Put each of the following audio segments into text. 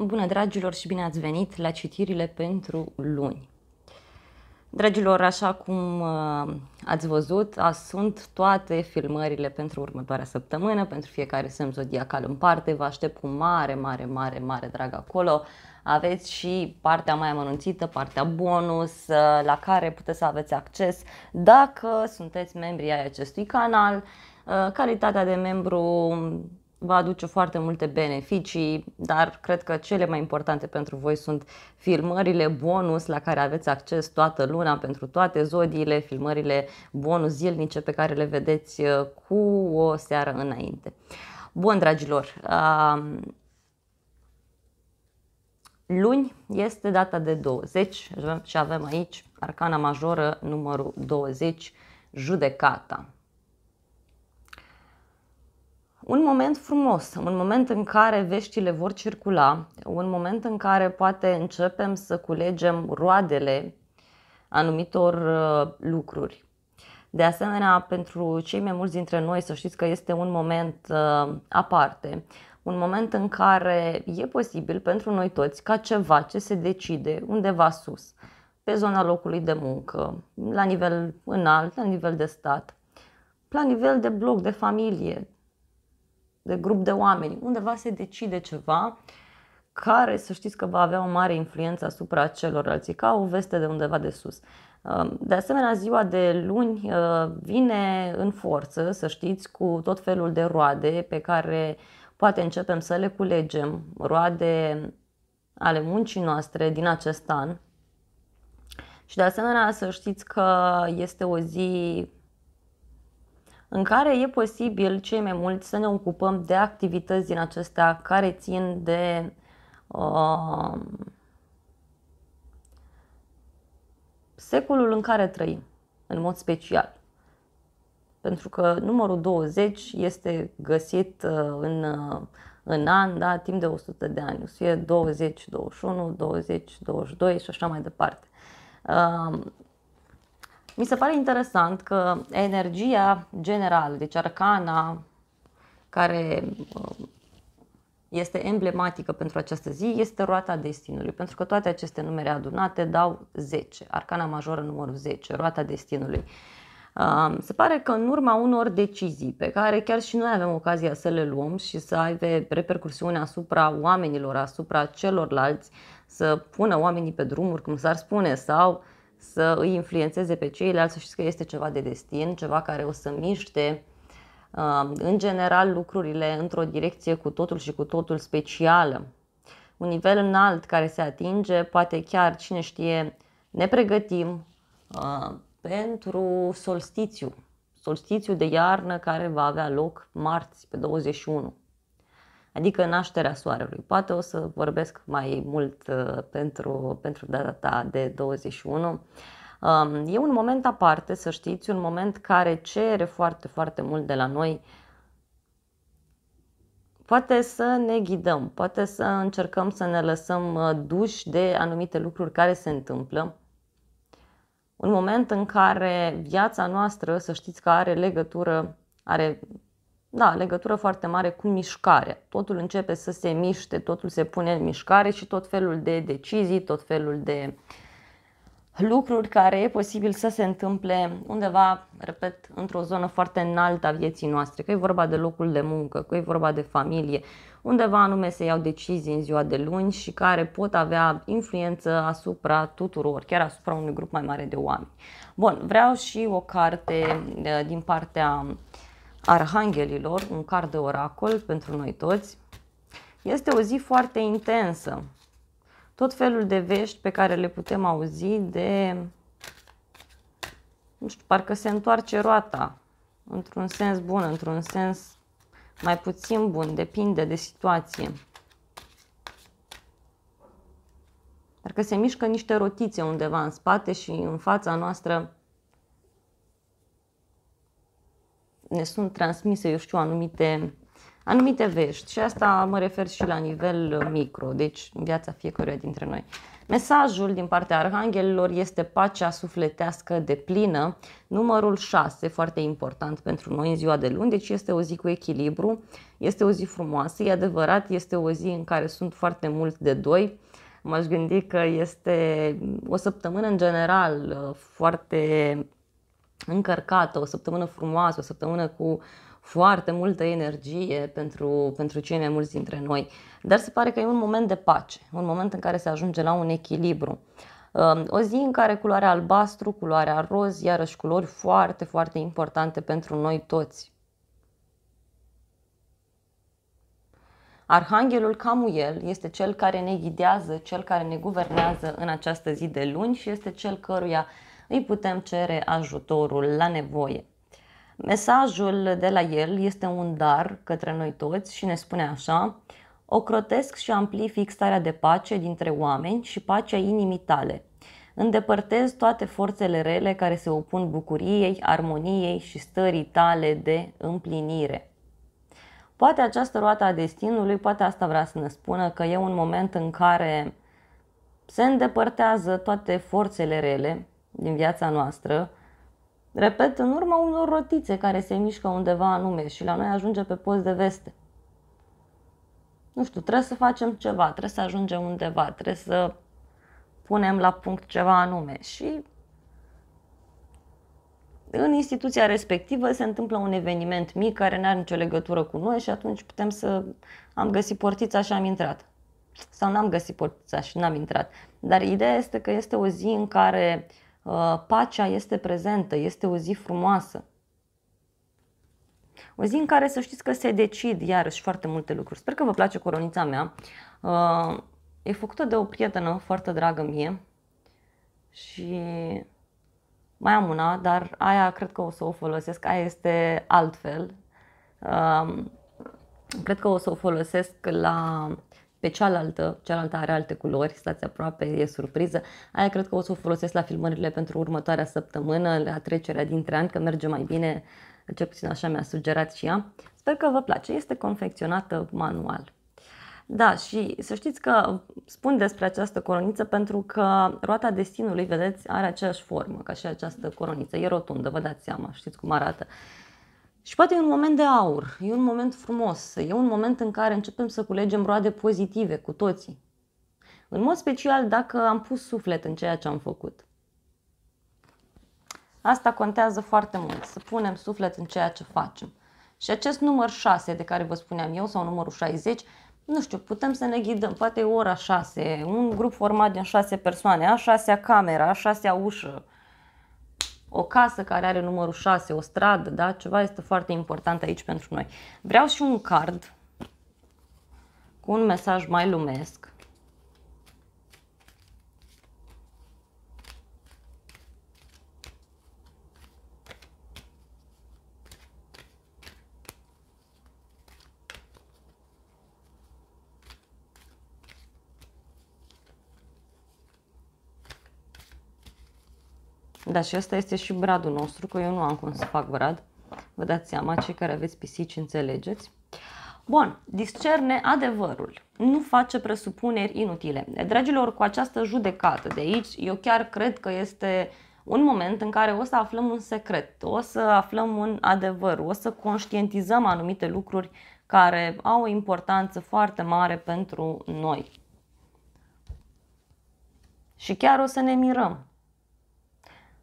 Bună, dragilor, și bine ați venit la citirile pentru luni. Dragilor, așa cum uh, ați văzut, sunt toate filmările pentru următoarea săptămână, pentru fiecare semn zodiacal în parte. Vă aștept cu mare, mare, mare, mare drag acolo. Aveți și partea mai amănunțită, partea bonus, uh, la care puteți să aveți acces dacă sunteți membri ai acestui canal. Uh, calitatea de membru vă aduce foarte multe beneficii, dar cred că cele mai importante pentru voi sunt filmările bonus la care aveți acces toată luna pentru toate zodiile, filmările bonus zilnice pe care le vedeți uh, cu o seară înainte. Bun, dragilor, luni este data de 20 și avem aici arcana majoră numărul 20, judecata un moment frumos, un moment în care veștile vor circula, un moment în care poate începem să culegem roadele anumitor uh, lucruri. De asemenea, pentru cei mai mulți dintre noi, să știți că este un moment uh, aparte, un moment în care e posibil pentru noi toți ca ceva ce se decide undeva sus, pe zona locului de muncă, la nivel înalt, la nivel de stat, la nivel de bloc, de familie, de grup de oameni. Undeva se decide ceva care să știți că va avea o mare influență asupra celorlalți, ca o veste de undeva de sus. Um, de asemenea, ziua de luni uh, vine în forță, să știți, cu tot felul de roade pe care poate începem să le culegem, roade ale muncii noastre din acest an. Și de asemenea să știți că este o zi în care e posibil cei mai mulți să ne ocupăm de activități din acestea care țin de uh, secolul în care trăim, în mod special. Pentru că numărul 20 este găsit uh, în, uh, în an, da, timp de 100 de ani. O să fie 20, 21, 20, 22 și așa mai departe. Uh, mi se pare interesant că energia generală, deci arcana care uh, este emblematică pentru această zi, este roata destinului, pentru că toate aceste numere adunate dau 10, arcana majoră numărul 10, roata destinului. Uh, se pare că în urma unor decizii pe care chiar și noi avem ocazia să le luăm și să aibă repercursiune asupra oamenilor, asupra celorlalți, să pună oamenii pe drumuri, cum s-ar spune, sau uh, să îi influențeze pe ceilalți, să știți că este ceva de destin, ceva care o să miște um, în general lucrurile într-o direcție cu totul și cu totul specială. Un nivel înalt care se atinge, poate chiar cine știe, ne pregătim uh, pentru solstițiu, solstițiu de iarnă care va avea loc marți pe 21 adică nașterea soarelui. Poate o să vorbesc mai mult uh, pentru, pentru data ta de 21. Um, e un moment aparte, să știți, un moment care cere foarte, foarte mult de la noi poate să ne ghidăm, poate să încercăm să ne lăsăm uh, duși de anumite lucruri care se întâmplă. Un moment în care viața noastră, să știți că are legătură, are da, legătură foarte mare cu mișcarea. Totul începe să se miște, totul se pune în mișcare și tot felul de decizii, tot felul de lucruri care e posibil să se întâmple undeva, repet, într-o zonă foarte înaltă a vieții noastre, că e vorba de locul de muncă, că e vorba de familie, undeva anume se iau decizii în ziua de luni și care pot avea influență asupra tuturor, chiar asupra unui grup mai mare de oameni. Bun, vreau și o carte eh, din partea uh, arhanghelilor, un card de oracol pentru noi toți. Este o zi foarte intensă. Tot felul de vești pe care le putem auzi de, nu știu, parcă se întoarce roata, într-un sens bun, într-un sens mai puțin bun, depinde de situație. Dar că se mișcă niște rotițe undeva în spate și în fața noastră ne sunt transmise, eu știu, anumite, anumite vești și asta mă refer și la nivel uh, micro, deci în viața fiecăruia dintre noi. Mesajul din partea arhanghelilor este pacea sufletească de plină, numărul 6, foarte important pentru noi în ziua de luni, deci este o zi cu echilibru, este o zi frumoasă, e adevărat, este o zi în care sunt foarte mulți de doi, m-aș gândi că este o săptămână în general uh, foarte încărcată, o săptămână frumoasă, o săptămână cu foarte multă energie pentru, pentru cei mai mulți dintre noi. Dar se pare că e un moment de pace, un moment în care se ajunge la un echilibru. Um, o zi în care culoarea albastru, culoarea roz, iarăși culori foarte, foarte importante pentru noi toți. Arhanghelul Camuel este cel care ne ghidează, cel care ne guvernează în această zi de luni și este cel căruia îi putem cere ajutorul la nevoie. Mesajul de la el este un dar către noi toți și ne spune așa Ocrotesc și amplific starea de pace dintre oameni și pacea inimii tale. Îndepărtez toate forțele rele care se opun bucuriei, armoniei și stării tale de împlinire. Poate această roată a destinului, poate asta vrea să ne spună că e un moment în care se îndepărtează toate forțele rele, din viața noastră, repet, în urma unor rotițe care se mișcă undeva anume și la noi ajunge pe post de veste. Nu știu, trebuie să facem ceva, trebuie să ajungem undeva, trebuie să punem la punct ceva anume și în instituția respectivă se întâmplă un eveniment mic care nu are nicio legătură cu noi și atunci putem să am găsit portița și am intrat. Sau n-am găsit portița și n-am intrat. Dar ideea este că este o zi în care uh, Uh, pacea este prezentă, este o zi frumoasă. O zi în care să știți că se decid iarăși foarte multe lucruri. Sper că vă place coronița mea. Uh, e făcută de o prietenă foarte dragă mie și mai am una, dar aia cred că o să o folosesc, aia este altfel. Uh, cred că o să o folosesc la pe cealaltă, cealaltă are alte culori, stați aproape, e surpriză. Aia cred că o să o folosesc la filmările pentru următoarea săptămână, la trecerea dintre ani, că merge mai bine, cel puțin așa mi-a sugerat și ea. Sper că vă place, este confecționată manual. Da, și să știți că spun despre această coroniță pentru că roata destinului, vedeți, are aceeași formă ca și această coroniță. E rotundă, vă dați seama, știți cum arată. Și poate e un moment de aur, e un moment frumos, e un moment în care începem să culegem roade pozitive cu toții. În mod special dacă am pus suflet în ceea ce am făcut. Asta contează foarte mult, să punem suflet în ceea ce facem. Și acest număr 6 de care vă spuneam eu, sau numărul 60, nu știu, putem să ne ghidăm, poate e ora 6, un grup format din 6 persoane, a 6-a camera, a 6-a ușă, o casă care are numărul 6, o stradă, da? ceva este foarte important aici pentru noi. Vreau și un card cu un mesaj mai lumesc Da, și asta este și bradul nostru, că eu nu am cum să fac brad. Vă dați seama, cei care aveți pisici înțelegeți. Bun, discerne adevărul, nu face presupuneri inutile. Dragilor, cu această judecată de aici, eu chiar cred că este un moment în care o să aflăm un secret, o să aflăm un adevăr, o să conștientizăm anumite lucruri care au o importanță foarte mare pentru noi. Și chiar o să ne mirăm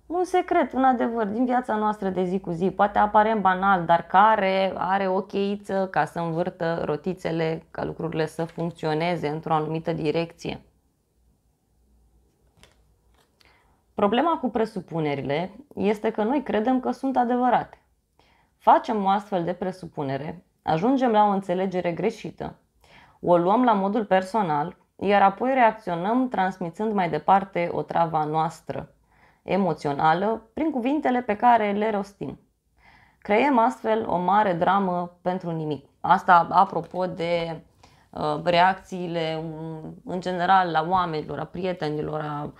un secret, un adevăr din viața noastră de zi cu zi, poate apare banal, dar care are o cheiță ca să învârtă rotițele, ca lucrurile să funcționeze într-o anumită direcție. Problema cu presupunerile este că noi credem că sunt adevărate. Facem o astfel de presupunere, ajungem la o înțelegere greșită, o luăm la modul personal, iar apoi reacționăm transmițând mai departe o travă noastră – emoțională prin cuvintele pe care le rostim. Creăm astfel o mare dramă pentru nimic. Asta apropo de uh, reacțiile mm, în general la oamenilor, a prietenilor, a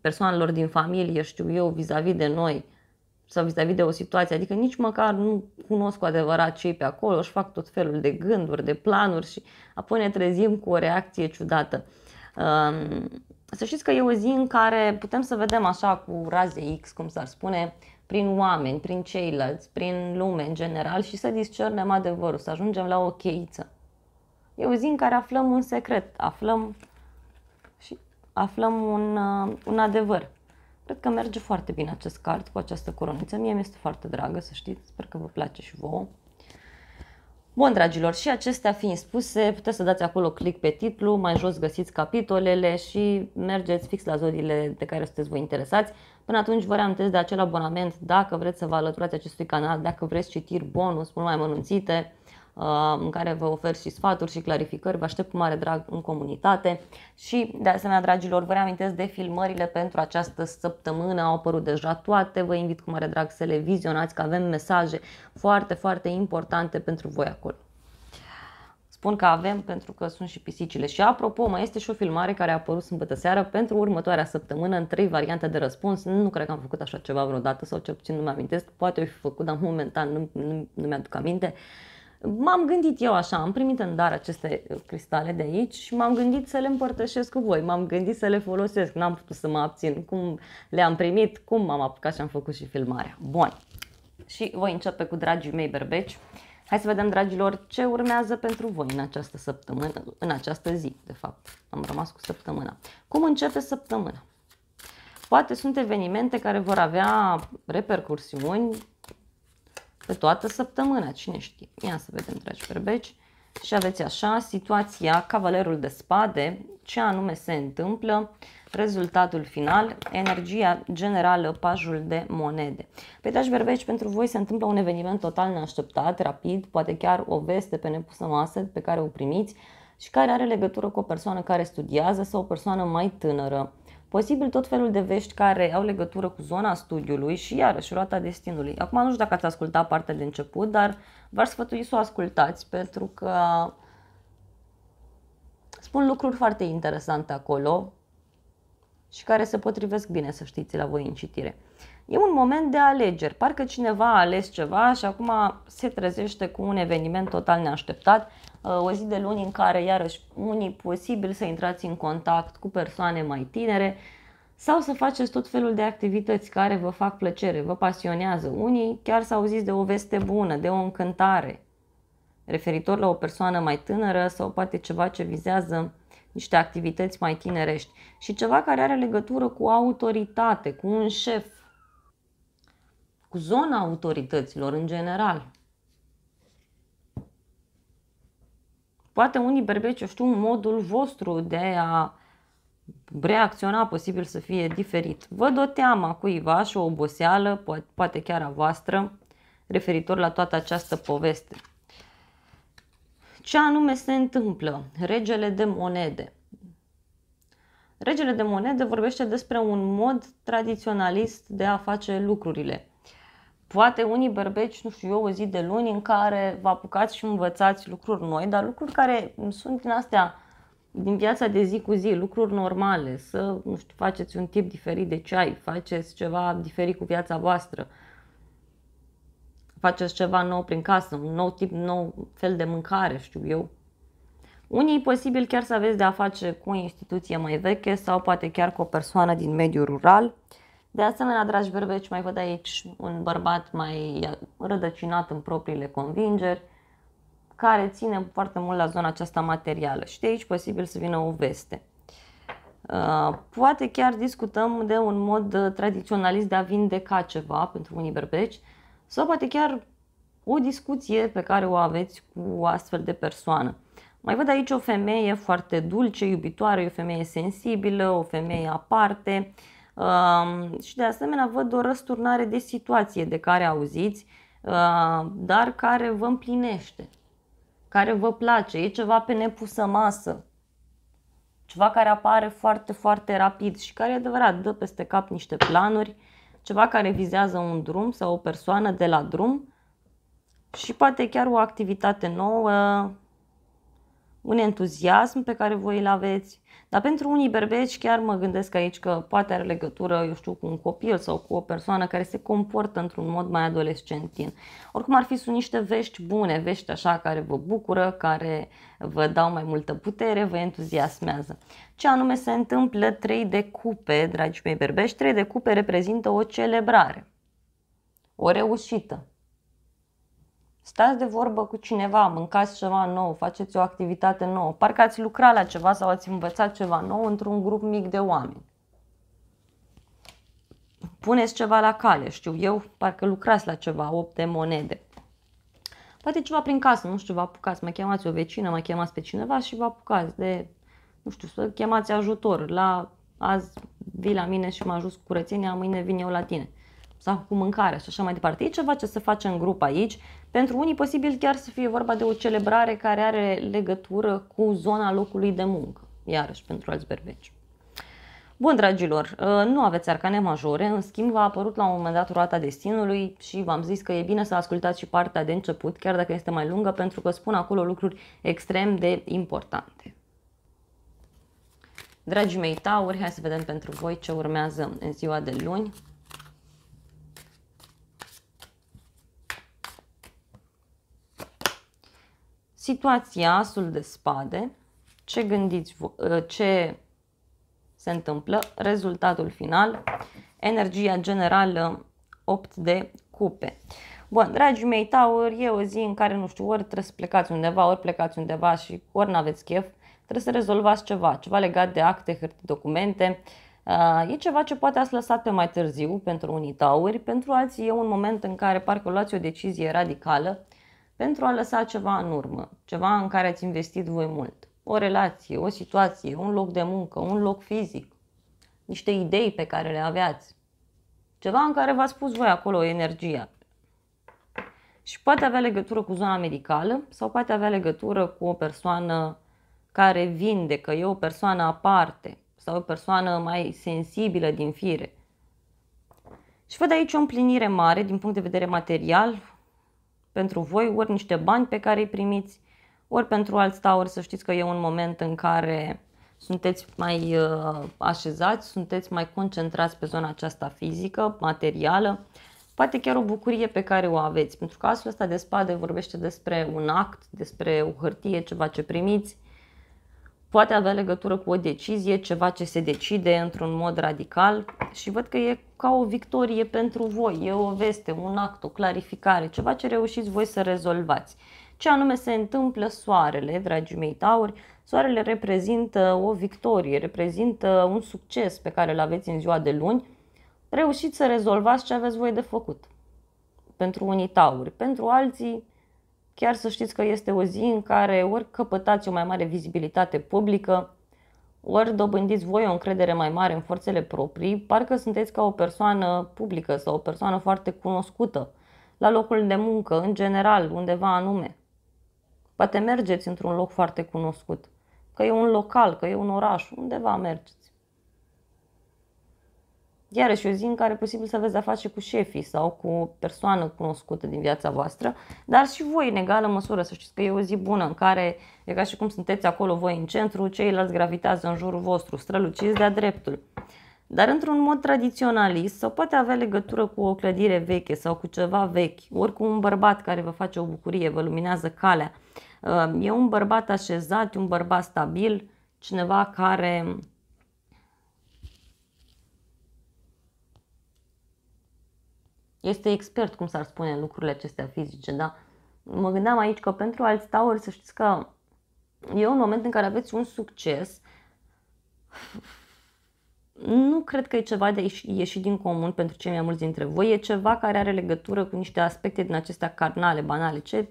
persoanelor din familie, știu eu, vis-a-vis de noi sau vis-a-vis de o situație, adică nici măcar nu cunosc cu adevărat cei pe acolo, își fac tot felul de gânduri, de planuri și apoi ne trezim cu o reacție ciudată. Um, să știți că e o zi în care putem să vedem așa cu raze X, cum s-ar spune, prin oameni, prin ceilalți, prin lume în general și să discernem adevărul, să ajungem la o cheiță. E o zi în care aflăm un secret, aflăm și aflăm un, uh, un adevăr. Cred că merge foarte bine acest card cu această coroniță. Mie mi-este foarte dragă, să știți. Sper că vă place și vouă. Bun, dragilor, și acestea fiind spuse, puteți să dați acolo click pe titlu, mai jos găsiți capitolele și mergeți fix la zodiile de care sunteți voi interesați. Până atunci vă reamintesc de acel abonament dacă vreți să vă alăturați acestui canal, dacă vreți citiri bonus mult mai mănunțite, Uh, în care vă ofer și sfaturi și clarificări, vă aștept cu mare drag în comunitate și de asemenea, dragilor, vă reamintesc de filmările pentru această săptămână, au apărut deja toate, vă invit cu mare drag să le vizionați, că avem mesaje foarte, foarte importante pentru voi acolo. Spun că avem pentru că sunt și pisicile. Și apropo, mai este și o filmare care a apărut sâmbătă seară pentru următoarea săptămână în trei variante de răspuns. Nu cred că am făcut așa ceva vreodată sau cel puțin nu mi-amintesc. Poate o fi făcut, dar momentan nu, nu, nu mi-aduc aminte. Uh, M-am gândit eu așa, am primit în dar aceste uh, cristale de aici și m-am gândit să le împărtășesc cu voi, m-am gândit să le folosesc, n-am putut să mă abțin cum le-am primit, cum m-am apucat și am făcut și filmarea. Bun, și voi începe cu dragii mei berbeci. Hai să vedem, dragilor, ce urmează pentru voi în această săptămână, în această zi, de fapt. Am rămas cu săptămâna. Cum începe săptămâna? Poate sunt evenimente care vor avea repercursiuni pe toată săptămâna, cine știe. Ia să vedem, dragi perbeci. Și aveți așa situația cavalerul de spade, ce anume se întâmplă, rezultatul final, energia generală, pajul de monede. Pe păi, dragi berbeci, pentru voi se întâmplă un eveniment total neașteptat, rapid, poate chiar o veste pe nepusă masă pe care o primiți și care are legătură cu o persoană care studiază sau o persoană mai tânără posibil tot felul de vești care au legătură cu zona studiului și iarăși roata destinului. Acum nu știu dacă ați ascultat partea de început, dar v-aș sfătui să o ascultați pentru că spun lucruri foarte interesante acolo și care se potrivesc bine, să știți, la voi în citire. E un moment de alegeri, parcă cineva a ales ceva și acum se trezește cu un eveniment total neașteptat Uh, o zi de luni în care, iarăși, unii posibil să intrați în contact cu persoane mai tinere sau să faceți tot felul de activități care vă fac plăcere, vă pasionează. Unii chiar s-au zis de o veste bună, de o încântare referitor la o persoană mai tânără sau poate ceva ce vizează niște activități mai tinerești și ceva care are legătură cu autoritate, cu un șef, cu zona autorităților în general. Poate unii berbeci, eu știu, modul vostru de a reacționa posibil să fie diferit. Văd o teamă cuiva și o oboseală, poate chiar a voastră, referitor la toată această poveste. Ce anume se întâmplă? Regele de monede. Regele de monede vorbește despre un mod tradiționalist de a face lucrurile. Poate unii berbeci, nu știu eu, o zi de luni în care vă apucați și învățați lucruri noi, dar lucruri care sunt din astea, din viața de zi cu zi, lucruri normale, să, nu știu, faceți un tip diferit de ceai, faceți ceva diferit cu viața voastră, faceți ceva nou prin casă, un nou tip, un nou fel de mâncare, știu eu. Unii posibil chiar să aveți de a face cu o instituție mai veche sau poate chiar cu o persoană din mediul rural. De asemenea, dragi berbeci, mai văd aici un bărbat mai rădăcinat în propriile convingeri, care ține foarte mult la zona aceasta materială și de aici posibil să vină o veste. Uh, poate chiar discutăm de un mod tradiționalist de a vindeca ceva pentru unii berbeci sau poate chiar o discuție pe care o aveți cu o astfel de persoană. Mai văd aici o femeie foarte dulce, iubitoare, o femeie sensibilă, o femeie aparte, uh, și de asemenea văd o răsturnare de situație de care auziți, dar care vă împlinește, care vă place, e ceva pe nepusă masă, ceva care apare foarte, foarte rapid și care, e adevărat, dă peste cap niște planuri, ceva care vizează un drum sau o persoană de la drum și poate chiar o activitate nouă, un entuziasm pe care voi îl aveți, dar pentru unii berbeci chiar mă gândesc aici că poate are legătură, eu știu, cu un copil sau cu o persoană care se comportă într-un mod mai adolescentin. Oricum ar fi sunt niște vești bune, vești așa care vă bucură, care vă dau mai multă putere, vă entuziasmează. Ce anume se întâmplă 3 de cupe, dragi mei berbeci? 3 de cupe reprezintă o celebrare, o reușită, stați de vorbă cu cineva, mâncați ceva nou, faceți o activitate nouă, parcă ați lucrat la ceva sau ați învățat ceva nou într-un grup mic de oameni. Puneți ceva la cale, știu eu, parcă lucrați la ceva, opte de monede. Poate ceva prin casă, nu știu, vă apucați, mă chemați o vecină, mă chemați pe cineva și vă apucați de, nu știu, să chemați ajutor la azi vii la mine și mă ajut cu curățenia, mâine vin eu la tine sau cu mâncarea și așa mai departe. E ceva ce se face în grup aici. Pentru unii posibil chiar să fie vorba de o celebrare care are legătură cu zona locului de muncă, iarăși pentru alți berbeci. Bun, dragilor, uh, nu aveți arcane majore, în schimb v-a apărut la un moment dat roata destinului și v-am zis că e bine să ascultați și partea de început, chiar dacă este mai lungă, pentru că spun acolo lucruri extrem de importante. Dragii mei tauri, hai să vedem pentru voi ce urmează în ziua de luni. situația asul de spade, ce gândiți, ă, ce se întâmplă, rezultatul final, energia generală 8 de cupe. Bun, dragii mei tauri, da, e o zi în care, nu știu, ori trebuie să plecați undeva, ori plecați undeva și ori n-aveți chef, trebuie să rezolvați ceva, ceva legat de acte, hârti, documente. Ă, e ceva ce poate ați lăsat pe mai târziu pentru unii tauri, pentru alții e un moment în care parcă luați o decizie radicală pentru a lăsa ceva în urmă, ceva în care ați investit voi mult. O relație, o situație, un loc de muncă, un loc fizic, niște idei pe care le aveați. Ceva în care v-ați pus voi acolo energia. Și poate avea legătură cu zona medicală sau poate avea legătură cu o persoană care vindecă, e o persoană aparte sau o persoană mai sensibilă din fire. Și văd aici o împlinire mare din punct de vedere material, pentru voi, ori niște bani pe care îi primiți, ori pentru alți tauri să știți că e un moment în care sunteți mai uh, așezați, sunteți mai concentrați pe zona aceasta fizică, materială, poate chiar o bucurie pe care o aveți, pentru că astfel ăsta de spade vorbește despre un act, despre o hârtie, ceva ce primiți, poate avea legătură cu o decizie, ceva ce se decide într-un mod radical și văd că e ca o victorie pentru voi, e o veste, un act, o clarificare, ceva ce reușiți voi să rezolvați. Ce anume se întâmplă soarele, dragii mei tauri, soarele reprezintă o victorie, reprezintă un succes pe care îl aveți în ziua de luni, reușiți să rezolvați ce aveți voi de făcut. Pentru unii tauri, pentru alții Chiar să știți că este o zi în care ori căpătați o mai mare vizibilitate publică, ori dobândiți voi o încredere mai mare în forțele proprii, parcă sunteți ca o persoană publică sau o persoană foarte cunoscută, la locul de muncă, în general, undeva anume. Poate mergeți într-un loc foarte cunoscut, că e un local, că e un oraș, undeva mergeți. Iarăși o zi în care e posibil să aveți de-a face cu șefii sau cu o persoană cunoscută din viața voastră, dar și voi în egală măsură, să știți că e o zi bună în care e ca și cum sunteți acolo voi în centru, ceilalți gravitează în jurul vostru, străluciți de-a dreptul. Dar într-un mod tradiționalist sau poate avea legătură cu o clădire veche sau cu ceva vechi, Oricum un bărbat care vă face o bucurie, vă luminează calea. Uh, e un bărbat așezat, un bărbat stabil, cineva care este expert, cum s-ar spune, în lucrurile acestea fizice, da? Mă gândeam aici că pentru alți tauri, să știți că e un moment în care aveți un succes, nu cred că e ceva de ieșit din comun pentru cei mai mulți dintre voi, e ceva care are legătură cu niște aspecte din acestea carnale, banale, ce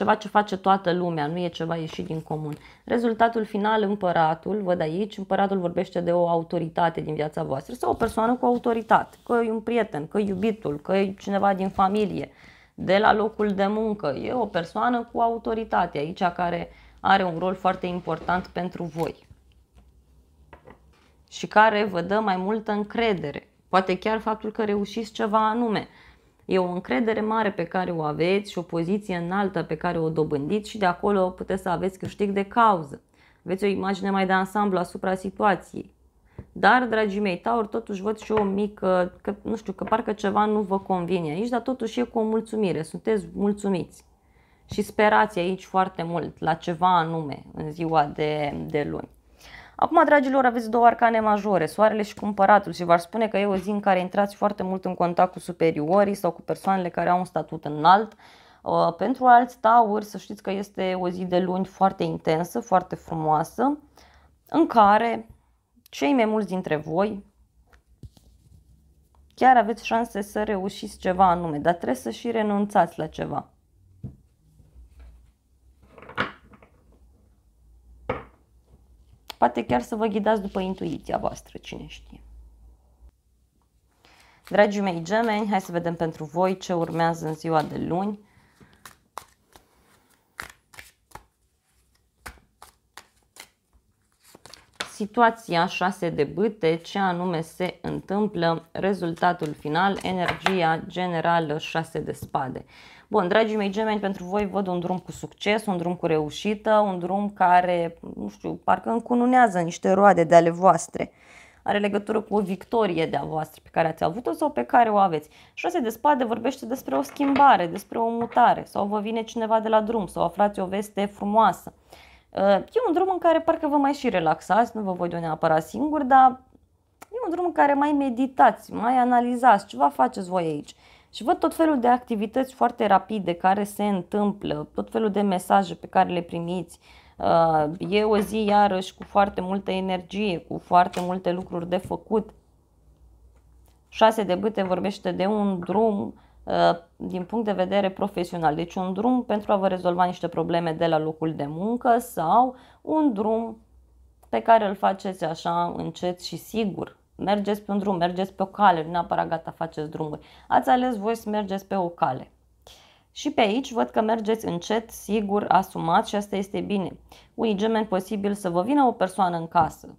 ceva ce face toată lumea, nu e ceva ieșit din comun. Rezultatul final, împăratul, văd aici, împăratul vorbește de o autoritate din viața voastră sau o persoană cu autoritate, că e un prieten, că e iubitul, că e cineva din familie, de la locul de muncă, e o persoană cu autoritate aici care are un rol foarte important pentru voi și care vă dă mai multă încredere. Poate chiar faptul că reușiți ceva anume E o încredere mare pe care o aveți și o poziție înaltă pe care o dobândiți și de acolo puteți să aveți câștig de cauză. Aveți o imagine mai de ansamblu asupra situației. Dar, dragii mei, Taur, totuși văd și o mică, că, nu știu, că parcă ceva nu vă convine aici, dar totuși e cu o mulțumire, sunteți mulțumiți. Și sperați aici foarte mult la ceva anume în ziua de, de luni. Acum, dragilor, aveți două arcane majore, soarele și cumpăratul și v ar spune că e o zi în care intrați foarte mult în contact cu superiorii sau cu persoanele care au un statut înalt. Uh, pentru alți tauri, să știți că este o zi de luni foarte intensă, foarte frumoasă, în care cei mai mulți dintre voi chiar aveți șanse să reușiți ceva anume, dar trebuie să și renunțați la ceva. poate chiar să vă ghidați după intuiția voastră, cine știe. Dragii mei gemeni, hai să vedem pentru voi ce urmează în ziua de luni. situația 6 de bâte, ce anume se întâmplă, rezultatul final, energia generală 6 de spade. Bun, dragii mei gemeni, pentru voi văd un drum cu succes, un drum cu reușită, un drum care, nu știu, parcă încununează niște roade de ale voastre are legătură cu o victorie de-a voastră pe care ați avut-o sau pe care o aveți. Șase de spade vorbește despre o schimbare, despre o mutare sau vă vine cineva de la drum sau aflați o veste frumoasă. Uh, e un drum în care parcă vă mai și relaxați, nu vă voi duce neapărat singur, dar e un drum în care mai meditați, mai analizați ceva faceți voi aici. Și văd tot felul de activități foarte rapide care se întâmplă, tot felul de mesaje pe care le primiți. Uh, e o zi iarăși cu foarte multă energie, cu foarte multe lucruri de făcut. 6 de bâte vorbește de un drum Uh, din punct de vedere profesional. Deci un drum pentru a vă rezolva niște probleme de la locul de muncă sau un drum pe care îl faceți așa încet și sigur. Mergeți pe un drum, mergeți pe o cale, nu neapărat gata faceți drumuri. Ați ales voi să mergeți pe o cale. Și pe aici văd că mergeți încet, sigur, asumat și asta este bine. Unii gemeni posibil să vă vină o persoană în casă,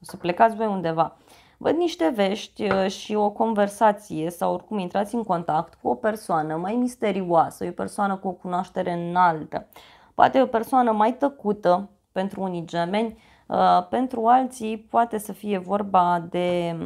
să plecați voi undeva văd niște vești uh, și o conversație sau oricum intrați în contact cu o persoană mai misterioasă, o persoană cu o cunoaștere înaltă, poate o persoană mai tăcută pentru unii gemeni, uh, pentru alții poate să fie vorba de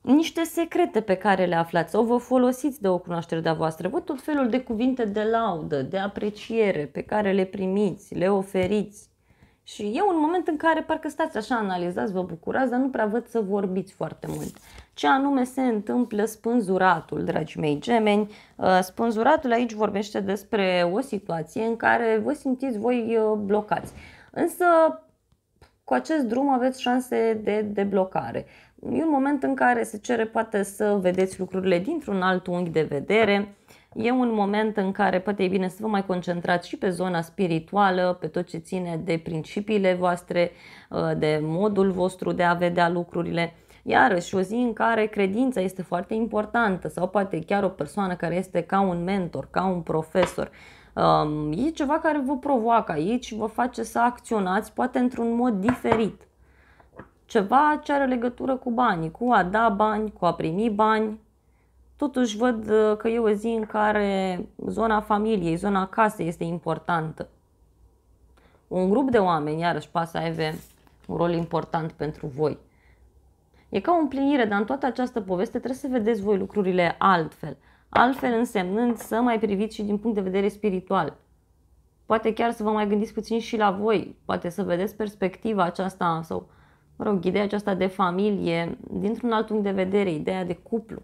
niște secrete pe care le aflați sau vă folosiți de o cunoaștere de-a voastră. Văd tot felul de cuvinte de laudă, de apreciere pe care le primiți, le oferiți. Și e un moment în care parcă stați așa, analizați, vă bucurați, dar nu prea văd să vorbiți foarte mult. Ce anume se întâmplă spânzuratul, dragii mei gemeni? Uh, spânzuratul aici vorbește despre o situație în care vă simțiți voi uh, blocați. Însă cu acest drum aveți șanse de deblocare. E un moment în care se cere poate să vedeți lucrurile dintr-un alt unghi de vedere. E un moment în care poate e bine să vă mai concentrați și pe zona spirituală, pe tot ce ține de principiile voastre, uh, de modul vostru de a vedea lucrurile. Iarăși, o zi în care credința este foarte importantă sau poate chiar o persoană care este ca un mentor, ca un profesor. Um, e ceva care vă provoacă aici, vă face să acționați poate într-un mod diferit ceva ce are legătură cu banii, cu a da bani, cu a primi bani. Totuși văd uh, că e o zi în care zona familiei, zona casei este importantă. Un grup de oameni, iarăși, să aibă un rol important pentru voi. E ca o împlinire, dar în toată această poveste trebuie să vedeți voi lucrurile altfel. Altfel însemnând să mai priviți și din punct de vedere spiritual. Poate chiar să vă mai gândiți puțin și la voi, poate să vedeți perspectiva aceasta sau mă rog, ideea aceasta de familie, dintr-un alt punct de vedere, ideea de cuplu.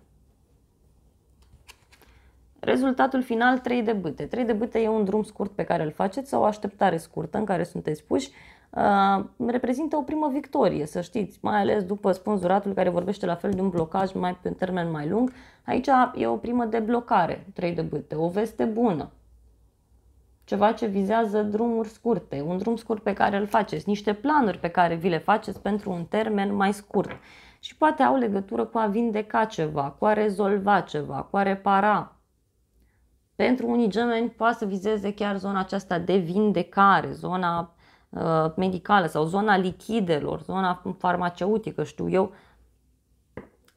Rezultatul final, 3 de bâte. 3 de bâte e un drum scurt pe care îl faceți sau o așteptare scurtă în care sunteți puși. Uh, reprezintă o primă victorie, să știți, mai ales după spânzuratul care vorbește la fel de un blocaj mai pe termen mai lung. Aici e o primă deblocare, 3 de bâte, o veste bună, ceva ce vizează drumuri scurte, un drum scurt pe care îl faceți, niște planuri pe care vi le faceți pentru un termen mai scurt. Și poate au legătură cu a vindeca ceva, cu a rezolva ceva, cu a repara. Pentru unii gemeni poate să vizeze chiar zona aceasta de vindecare, zona uh, medicală sau zona lichidelor, zona farmaceutică, știu eu.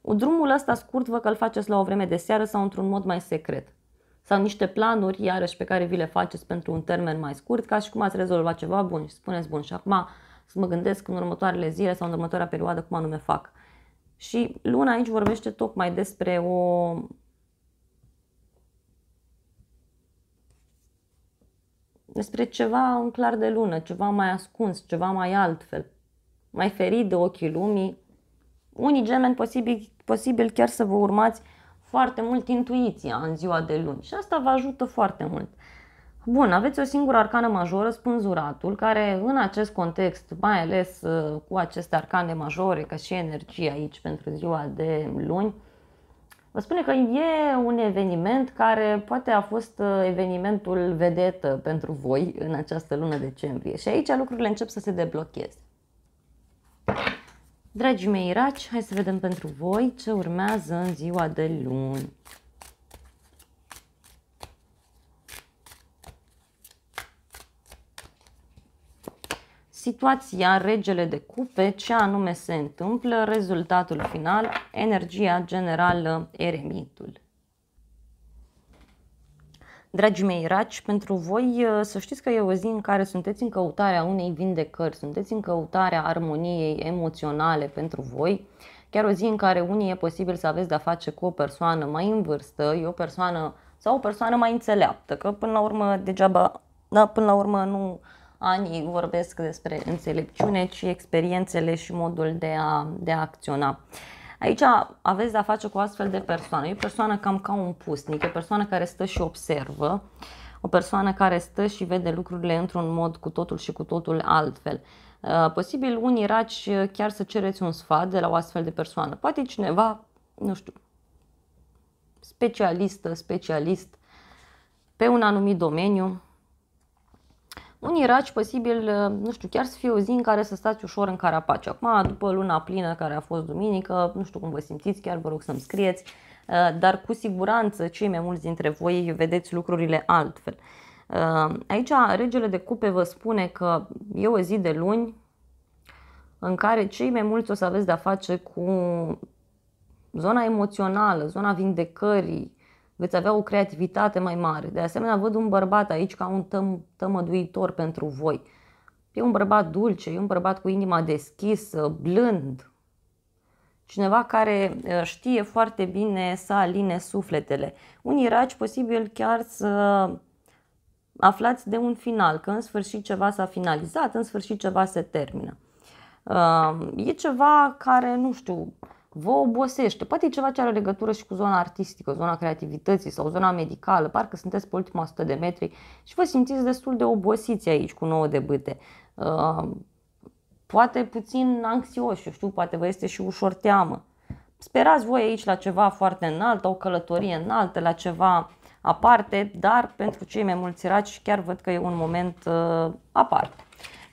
Drumul ăsta scurt vă că îl faceți la o vreme de seară sau într-un mod mai secret sau niște planuri, iarăși, pe care vi le faceți pentru un termen mai scurt, ca și cum ați rezolvat ceva bun și spuneți, bun, și acum să mă gândesc în următoarele zile sau în următoarea perioadă cum anume fac. Și luna aici vorbește tocmai despre o despre ceva în clar de lună, ceva mai ascuns, ceva mai altfel, mai ferit de ochii lumii. Unii gemeni posibil, posibil chiar să vă urmați uh, foarte mult intuiția în ziua de luni și asta vă ajută foarte mult. Bun, aveți o singură arcană majoră, spânzuratul, care în acest context, mai ales uh, cu aceste arcane majore, ca și energie aici pentru ziua de luni, vă spune că e un eveniment care poate a fost uh, evenimentul vedetă pentru voi în această lună decembrie. Și aici lucrurile încep să se deblocheze. Dragii mei raci, hai să vedem pentru voi ce urmează în ziua de luni. Situația regele de cupe, ce anume se întâmplă, rezultatul final, energia generală, eremitul. Dragii mei raci, pentru voi uh, să știți că e o zi în care sunteți în căutarea unei vindecări, sunteți în căutarea armoniei emoționale pentru voi, chiar o zi în care unii e posibil să aveți de-a face cu o persoană mai în vârstă, e o persoană sau o persoană mai înțeleaptă, că până la urmă degeaba, da, până la urmă nu anii vorbesc despre înțelepciune, ci experiențele și modul de a, de a acționa. Aici aveți de-a face cu astfel de persoană. E o persoană cam ca un pusnic, e o persoană care stă și observă, o persoană care stă și vede lucrurile într-un mod cu totul și cu totul altfel. Uh, posibil unii raci uh, chiar să cereți un sfat de la o astfel de persoană. Poate cineva, nu știu, specialistă, specialist pe un anumit domeniu, unii raci posibil, uh, nu știu, chiar să fie o zi în care să stați ușor în carapace. Acum, după luna plină care a fost duminică, nu știu cum vă simțiți, chiar vă rog să-mi scrieți, uh, dar cu siguranță cei mai mulți dintre voi vedeți lucrurile altfel. Uh, aici regele de cupe vă spune că e o zi de luni în care cei mai mulți o să aveți de-a face cu zona emoțională, zona vindecării, veți avea o creativitate mai mare. De asemenea, văd un bărbat aici ca un tăm, tămăduitor pentru voi. E un bărbat dulce, e un bărbat cu inima deschisă, blând. Cineva care uh, știe foarte bine să aline sufletele. Unii raci posibil chiar să aflați de un final, că în sfârșit ceva s-a finalizat, în sfârșit ceva se termină. Uh, e ceva care, nu știu, vă obosește. Poate e ceva ce are legătură și cu zona artistică, zona creativității sau zona medicală, parcă sunteți pe ultima 100 de metri și vă simțiți destul de obosiți aici cu nouă de bâte. Uh, poate puțin anxioși, eu știu, poate vă este și ușor teamă. Sperați voi aici la ceva foarte înalt, o călătorie înaltă, la ceva aparte, dar pentru cei mai mulți raci chiar văd că e un moment uh, aparte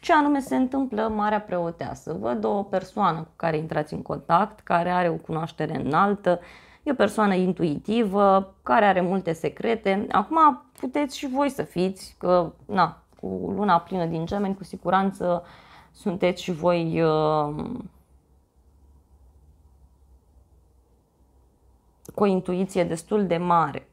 ce anume se întâmplă Marea Preoteasă. Văd o persoană cu care intrați în contact, care are o cunoaștere înaltă, e o persoană intuitivă, care are multe secrete. Acum puteți și voi să fiți, că na, cu luna plină din gemeni, cu siguranță sunteți și voi uh, cu o intuiție destul de mare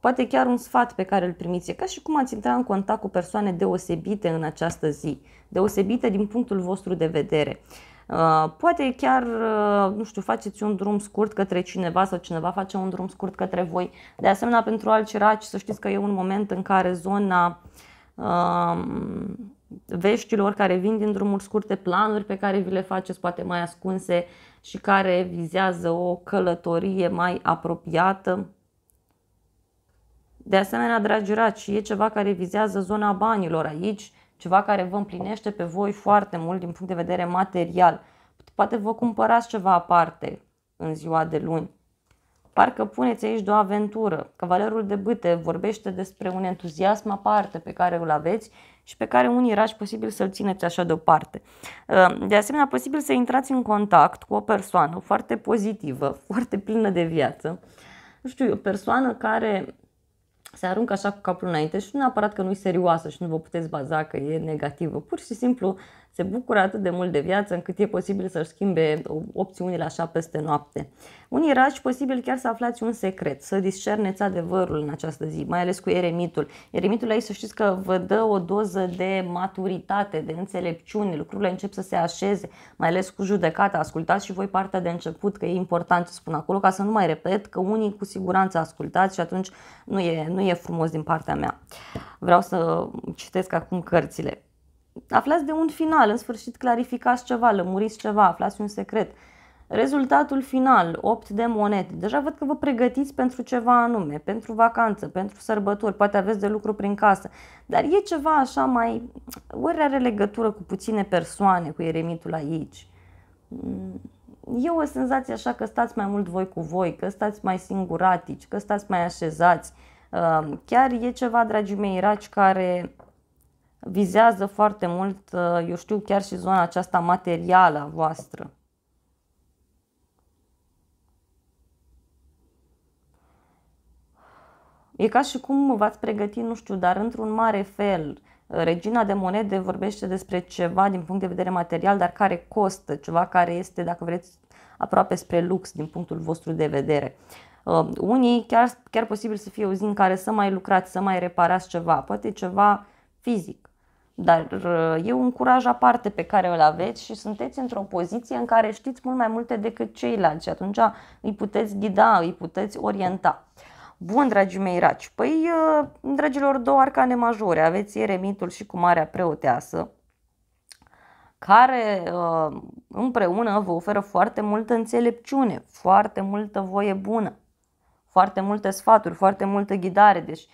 poate chiar un sfat pe care îl primiți, e ca și cum ați intra în contact cu persoane deosebite în această zi, deosebite din punctul vostru de vedere. Uh, poate chiar, uh, nu știu, faceți un drum scurt către cineva sau cineva face un drum scurt către voi. De asemenea, pentru alți raci, să știți că e un moment în care zona um, veștilor care vin din drumuri scurte, planuri pe care vi le faceți poate mai ascunse și care vizează o călătorie mai apropiată, de asemenea, dragi jurați, e ceva care vizează zona banilor aici, ceva care vă împlinește pe voi foarte mult din punct de vedere material. Poate vă cumpărați ceva aparte în ziua de luni. Parcă puneți aici de o aventură. Cavalerul de bâte vorbește despre un entuziasm aparte pe care îl aveți și pe care unii erași posibil să-l țineți așa deoparte. Uh, de asemenea, posibil să intrați în contact cu o persoană foarte pozitivă, foarte plină de viață. Nu știu, o persoană care se aruncă așa cu capul înainte și nu neapărat că nu e serioasă și nu vă puteți baza că e negativă, pur și simplu se bucură atât de mult de viață încât e posibil să-și schimbe opțiunile așa peste noapte. Unii rași posibil chiar să aflați un secret, să discerneți adevărul în această zi, mai ales cu eremitul. Eremitul aici să știți că vă dă o doză de maturitate, de înțelepciune, lucrurile încep să se așeze, mai ales cu judecata. Ascultați și voi partea de început, că e important să spun acolo, ca să nu mai repet, că unii cu siguranță ascultați și atunci nu e, nu e frumos din partea mea. Vreau să citesc acum cărțile aflați de un final, în sfârșit clarificați ceva, lămuriți ceva, aflați un secret. Rezultatul final, 8 de monede. Deja văd că vă pregătiți pentru ceva anume, pentru vacanță, pentru sărbători, poate aveți de lucru prin casă, dar e ceva așa mai... Ori are legătură cu puține persoane, cu eremitul aici. Mm, e o senzație așa că stați mai mult voi cu voi, că stați mai singuratici, că stați mai așezați. Chiar e ceva, dragii mei raci, care vizează foarte mult, uh, eu știu, chiar și zona aceasta materială a voastră. E ca și cum v-ați pregătit, nu știu, dar într-un mare fel. Uh, regina de monede vorbește despre ceva din punct de vedere material, dar care costă, ceva care este, dacă vreți, aproape spre lux din punctul vostru de vedere. Uh, unii chiar, chiar posibil să fie o zi în care să mai lucrați, să mai reparați ceva, poate ceva fizic. Dar uh, e un curaj aparte pe care îl aveți și sunteți într-o poziție în care știți mult mai multe decât ceilalți și atunci îi puteți ghida, îi puteți orienta. Bun, dragii mei raci, păi, uh, dragilor, două arcane majore, aveți eremitul și cu Marea Preoteasă, care uh, împreună vă oferă foarte multă înțelepciune, foarte multă voie bună, foarte multe sfaturi, foarte multă ghidare. Deci,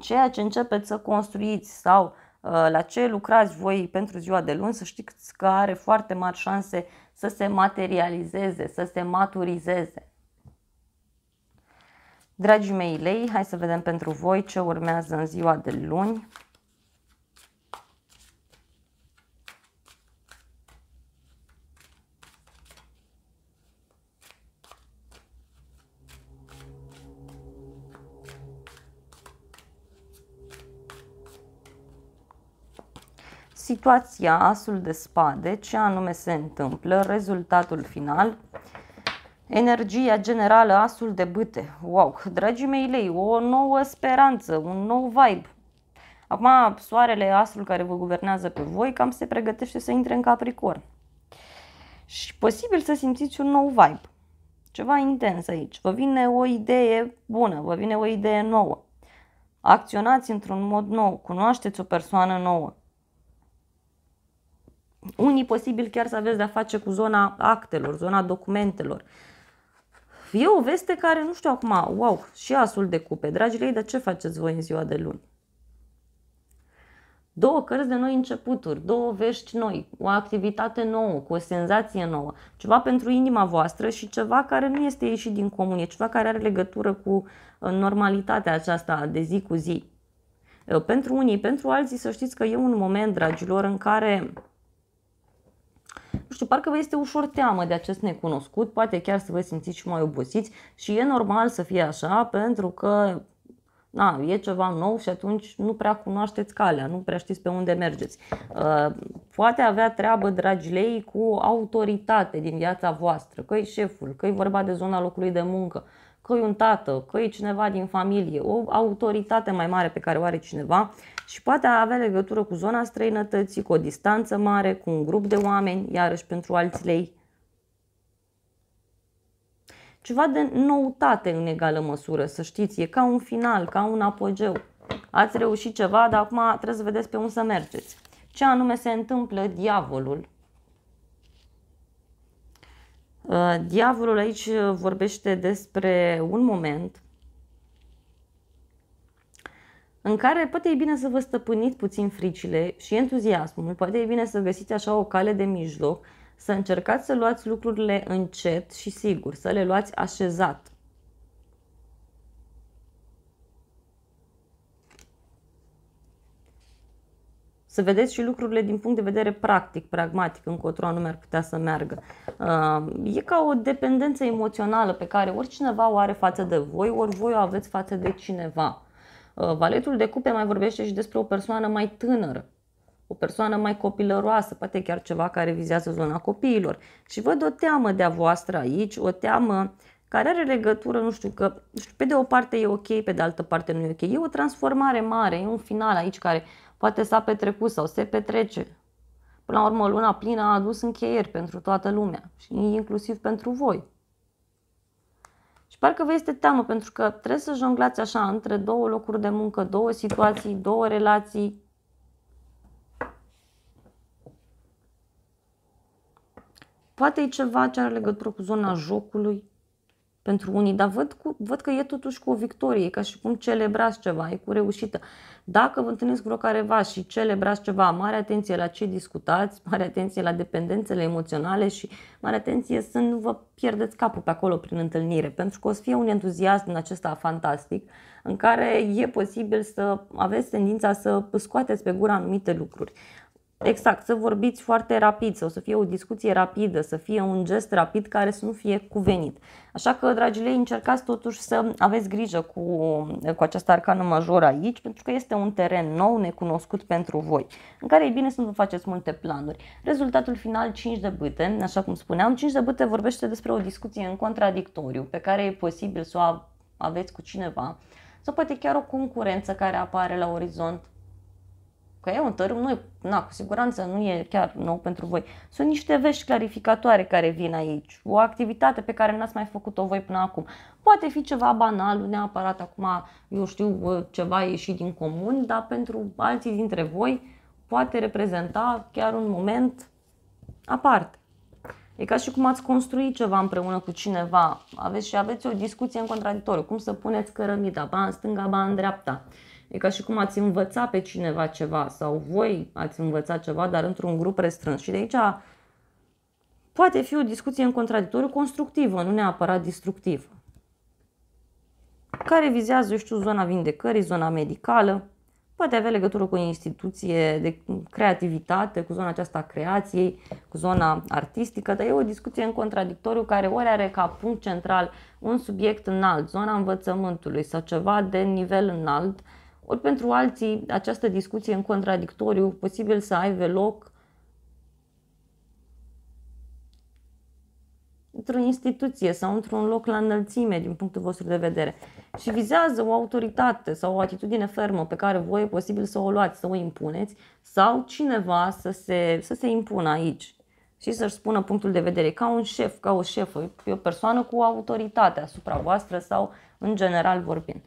ceea ce începeți să construiți sau Uh, la ce lucrați voi pentru ziua de luni, să știți că are foarte mari șanse să se materializeze, să se maturizeze. Dragii mei lei, hai să vedem pentru voi ce urmează în ziua de luni. situația asul de spade, ce anume se întâmplă, rezultatul final, energia generală asul de bâte. Wow, dragii mei lei, o nouă speranță, un nou vibe. Acum, soarele, Asul care vă guvernează pe voi, cam se pregătește să intre în Capricorn. Și posibil să simțiți un nou vibe, ceva intens aici. Vă vine o idee bună, vă vine o idee nouă. Acționați într-un mod nou, cunoașteți o persoană nouă. Unii posibil chiar să aveți de-a face cu zona actelor, zona documentelor. E o veste care, nu știu acum, wow, și asul de cupe. Dragile ei, dar ce faceți voi în ziua de luni? Două cărți de noi începuturi, două vești noi, o activitate nouă, cu o senzație nouă, ceva pentru inima voastră și ceva care nu este ieșit din comun, e ceva care are legătură cu uh, normalitatea aceasta de zi cu zi. Pentru unii, pentru alții, să știți că e un moment, dragilor, în care nu știu, parcă vă este ușor teamă de acest necunoscut, poate chiar să vă simțiți și mai obosiți și e normal să fie așa pentru că na, e ceva nou și atunci nu prea cunoașteți calea, nu prea știți pe unde mergeți. Uh, poate avea treabă, dragi lei, cu autoritate din viața voastră, că e șeful, că e vorba de zona locului de muncă, că e un tată, că e cineva din familie, o autoritate mai mare pe care o are cineva și poate avea legătură cu zona străinătății, cu o distanță mare, cu un grup de oameni, iarăși pentru alți lei. Ceva de noutate în egală măsură, să știți, e ca un final, ca un apogeu. Ați reușit ceva, dar acum trebuie să vedeți pe unde să mergeți. Ce anume se întâmplă diavolul? Uh, diavolul aici vorbește despre un moment în care poate e bine să vă stăpâniți puțin fricile și entuziasmul, poate e bine să găsiți așa o cale de mijloc, să încercați să luați lucrurile încet și sigur, să le luați așezat. Să vedeți și lucrurile din punct de vedere practic, pragmatic, încotro anume ar putea să meargă. Uh, e ca o dependență emoțională pe care oricineva o are față de voi, ori voi o aveți față de cineva. Uh, valetul de cupe mai vorbește și despre o persoană mai tânără, o persoană mai copilăroasă, poate chiar ceva care vizează zona copiilor. Și văd o teamă de-a voastră aici, o teamă care are legătură, nu știu, că nu știu, pe de o parte e ok, pe de altă parte nu e ok. E o transformare mare, e un final aici care poate s-a petrecut sau se petrece. Până la urmă, luna plină a adus încheieri pentru toată lumea și inclusiv pentru voi parcă vă este teamă pentru că trebuie să jonglați așa între două locuri de muncă, două situații, două relații. Poate e ceva ce are legătură cu zona jocului pentru unii, dar văd, cu, văd că e totuși cu o victorie, ca și cum celebrați ceva, e cu reușită. Dacă vă întâlniți cu careva și celebrați ceva, mare atenție la ce discutați, mare atenție la dependențele emoționale și mare atenție să nu vă pierdeți capul pe acolo prin întâlnire, pentru că o să fie un entuziasm din acesta fantastic în care e posibil să aveți tendința să scoateți pe gura anumite lucruri. Exact, să vorbiți foarte rapid sau să fie o discuție rapidă, să fie un gest rapid care să nu fie cuvenit. Așa că, dragilei, încercați totuși să aveți grijă cu, cu această arcană majoră aici, pentru că este un teren nou, necunoscut pentru voi, în care e bine să nu faceți multe planuri. Rezultatul final, 5 de bâte, așa cum spuneam, 5 de bâte vorbește despre o discuție în contradictoriu, pe care e posibil să o aveți cu cineva, sau poate chiar o concurență care apare la orizont, că e un tărâm noi, na, cu siguranță nu e chiar nou pentru voi. Sunt niște vești clarificatoare care vin aici, o activitate pe care n-ați mai făcut-o voi până acum. Poate fi ceva banal, neapărat acum, eu știu, ă, ceva ieșit din comun, dar pentru alții dintre voi poate reprezenta chiar un moment aparte. E ca și cum ați construi ceva împreună cu cineva aveți și aveți o discuție în contradictoriu, cum să puneți cărămida, ba în stânga, ba în dreapta. Uh, E ca și cum ați învăța pe cineva ceva sau voi ați învățat ceva, dar într-un grup restrâns. Și de aici poate fi o discuție în contradictoriu constructivă, nu neapărat destructivă. Care vizează, eu știu, zona vindecării, zona medicală, poate avea legătură cu o instituție de creativitate, cu zona aceasta a creației, cu zona artistică, dar e o discuție în contradictoriu care ori are ca punct central un subiect înalt, zona învățământului sau ceva de nivel înalt, uh, ori pentru alții, această discuție în contradictoriu posibil să aibă loc într-o instituție sau într-un loc la înălțime din punctul vostru de vedere și vizează o autoritate sau o atitudine fermă pe care voi e posibil să o luați, să o impuneți sau cineva să se, să se impună aici și să-și spună punctul de vedere ca un șef, ca o șefă, e o persoană cu autoritate asupra voastră sau în general vorbind.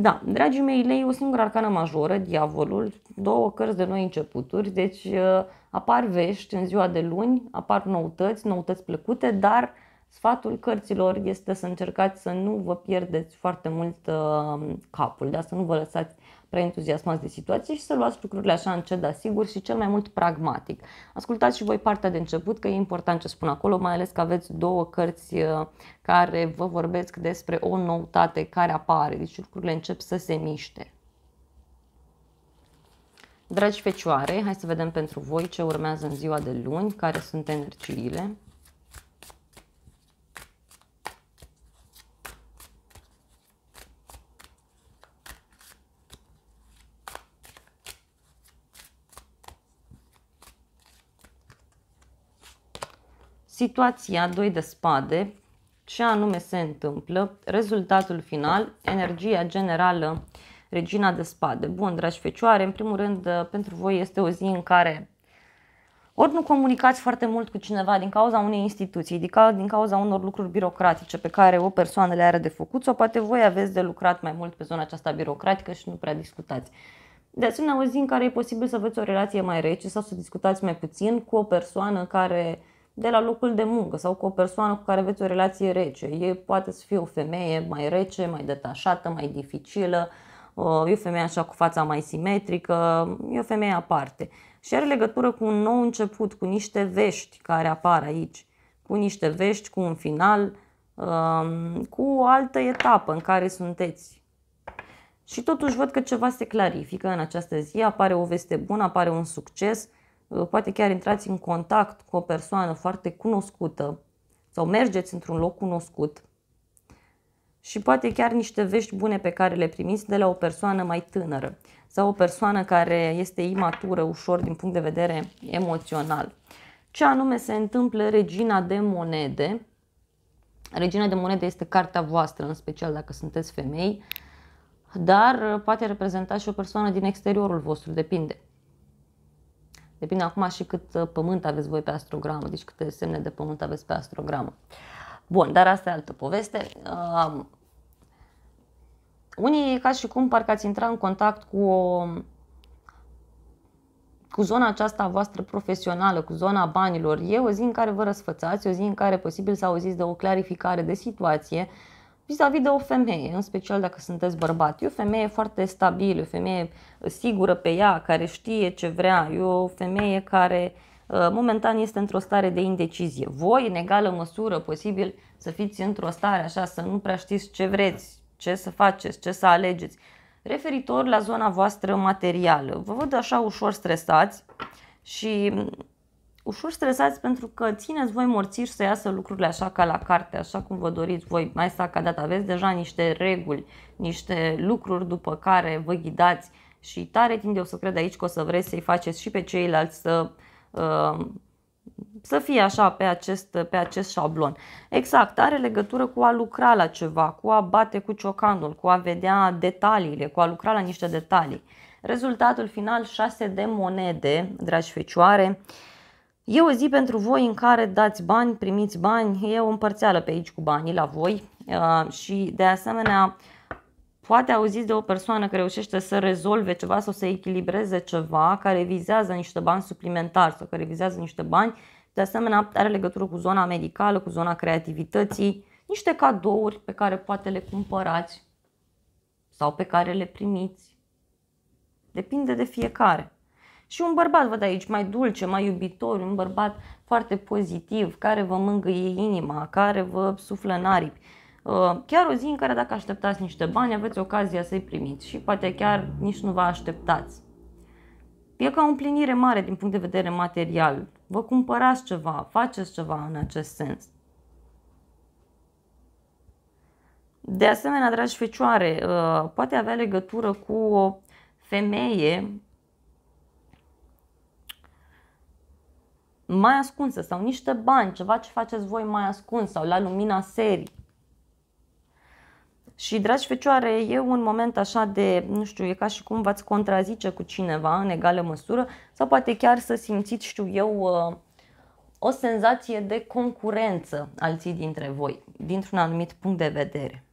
Da, dragii mei, lei o singură arcană majoră, diavolul, două cărți de noi începuturi, deci uh, apar vești în ziua de luni, apar noutăți, noutăți plăcute, dar sfatul cărților este să încercați să nu vă pierdeți foarte mult uh, capul, da? să nu vă lăsați preentuziasmați de situație și să luați lucrurile așa încet, dar sigur și cel mai mult pragmatic. Ascultați și voi partea de început, că e important ce spun acolo, mai ales că aveți două cărți uh, care vă vorbesc despre o noutate care apare, deci lucrurile încep să se miște. Dragi fecioare, hai să vedem pentru voi ce urmează în ziua de luni, care sunt energiile. situația 2 de spade, ce anume se întâmplă, rezultatul final, energia generală, regina de spade. Bun, dragi fecioare, în primul rând uh, pentru voi este o zi în care ori nu comunicați foarte mult cu cineva din cauza unei instituții, din cauza unor lucruri birocratice pe care o persoană le are de făcut sau poate voi aveți de lucrat mai mult pe zona aceasta birocratică și nu prea discutați. De asemenea, o zi în care e posibil să aveți o relație mai rece sau să discutați mai puțin cu o persoană care de la locul de muncă sau cu o persoană cu care aveți o relație rece. E, poate să fie o femeie mai rece, mai detașată, mai dificilă, uh, e o femeie așa cu fața mai simetrică, e o femeie aparte. Și are legătură cu un nou început, cu niște vești care apar aici, cu niște vești, cu un final, um, cu o altă etapă în care sunteți. Și totuși văd că ceva se clarifică în această zi, apare o veste bună, apare un succes – poate chiar intrați în contact cu o persoană foarte cunoscută sau mergeți într-un loc cunoscut și poate chiar niște vești bune pe care le primiți de la o persoană mai tânără sau o persoană care este imatură ușor din punct de vedere emoțional. Ce anume se întâmplă regina de monede? Regina de monede este cartea voastră, în special dacă sunteți femei, dar poate reprezenta și o persoană din exteriorul vostru, depinde. Depinde acum și cât uh, pământ aveți voi pe astrogramă, deci câte semne de pământ aveți pe astrogramă. Bun, dar asta e altă poveste. Uh, unii e ca și cum parcă ați intra în contact cu o cu zona aceasta voastră profesională, cu zona banilor. E o zi în care vă răsfățați, o zi în care posibil s s-au auziți de o clarificare de situație, uh, vis-a-vis de o femeie, în special dacă sunteți bărbat. E o femeie foarte stabilă, o femeie uh, sigură pe ea, care știe ce vrea, e o femeie care uh, momentan este într-o stare de indecizie. Voi, în egală măsură, posibil să fiți într-o stare așa, să nu prea știți ce vreți, ce să faceți, ce să alegeți. Referitor la zona voastră materială, vă văd așa ușor stresați și ușor stresați pentru că țineți voi morțiri să iasă lucrurile așa ca la carte, așa cum vă doriți voi, mai sta ca data, aveți deja niște reguli, niște lucruri după care vă ghidați și tare tind eu să cred aici că o să vreți să-i faceți și pe ceilalți să uh, să fie așa pe acest, pe acest șablon. Exact, are legătură cu a lucra la ceva, cu a bate cu ciocanul, cu a vedea detaliile, cu a lucra la niște detalii. Rezultatul final 6 de monede, dragi fecioare. Uh, E o zi pentru voi în care dați bani, primiți bani, e o împărțeală pe aici cu banii la voi uh, și de asemenea poate auziți de o persoană care reușește să rezolve ceva sau să echilibreze ceva care vizează niște bani suplimentari sau care vizează niște bani, de asemenea are legătură cu zona medicală, cu zona creativității, niște cadouri pe care poate le cumpărați sau pe care le primiți. Depinde de fiecare și un bărbat, văd aici, mai dulce, mai iubitor, un bărbat foarte pozitiv, care vă mângâie inima, care vă suflă în aripi. Uh, chiar o zi în care dacă așteptați niște bani, aveți ocazia să-i primiți și poate chiar nici nu vă așteptați. E ca o împlinire mare din punct de vedere material. Vă cumpărați ceva, faceți ceva în acest sens. De asemenea, dragi fecioare, uh, poate avea legătură cu o femeie mai ascunsă sau niște bani, ceva ce faceți voi mai ascuns sau la lumina serii. Și, dragi fecioare, e un moment așa de, nu știu, e ca și cum v-ați contrazice cu cineva în egală măsură sau poate chiar să simțiți, știu eu, uh, o senzație de concurență alții dintre voi, dintr-un anumit punct de vedere.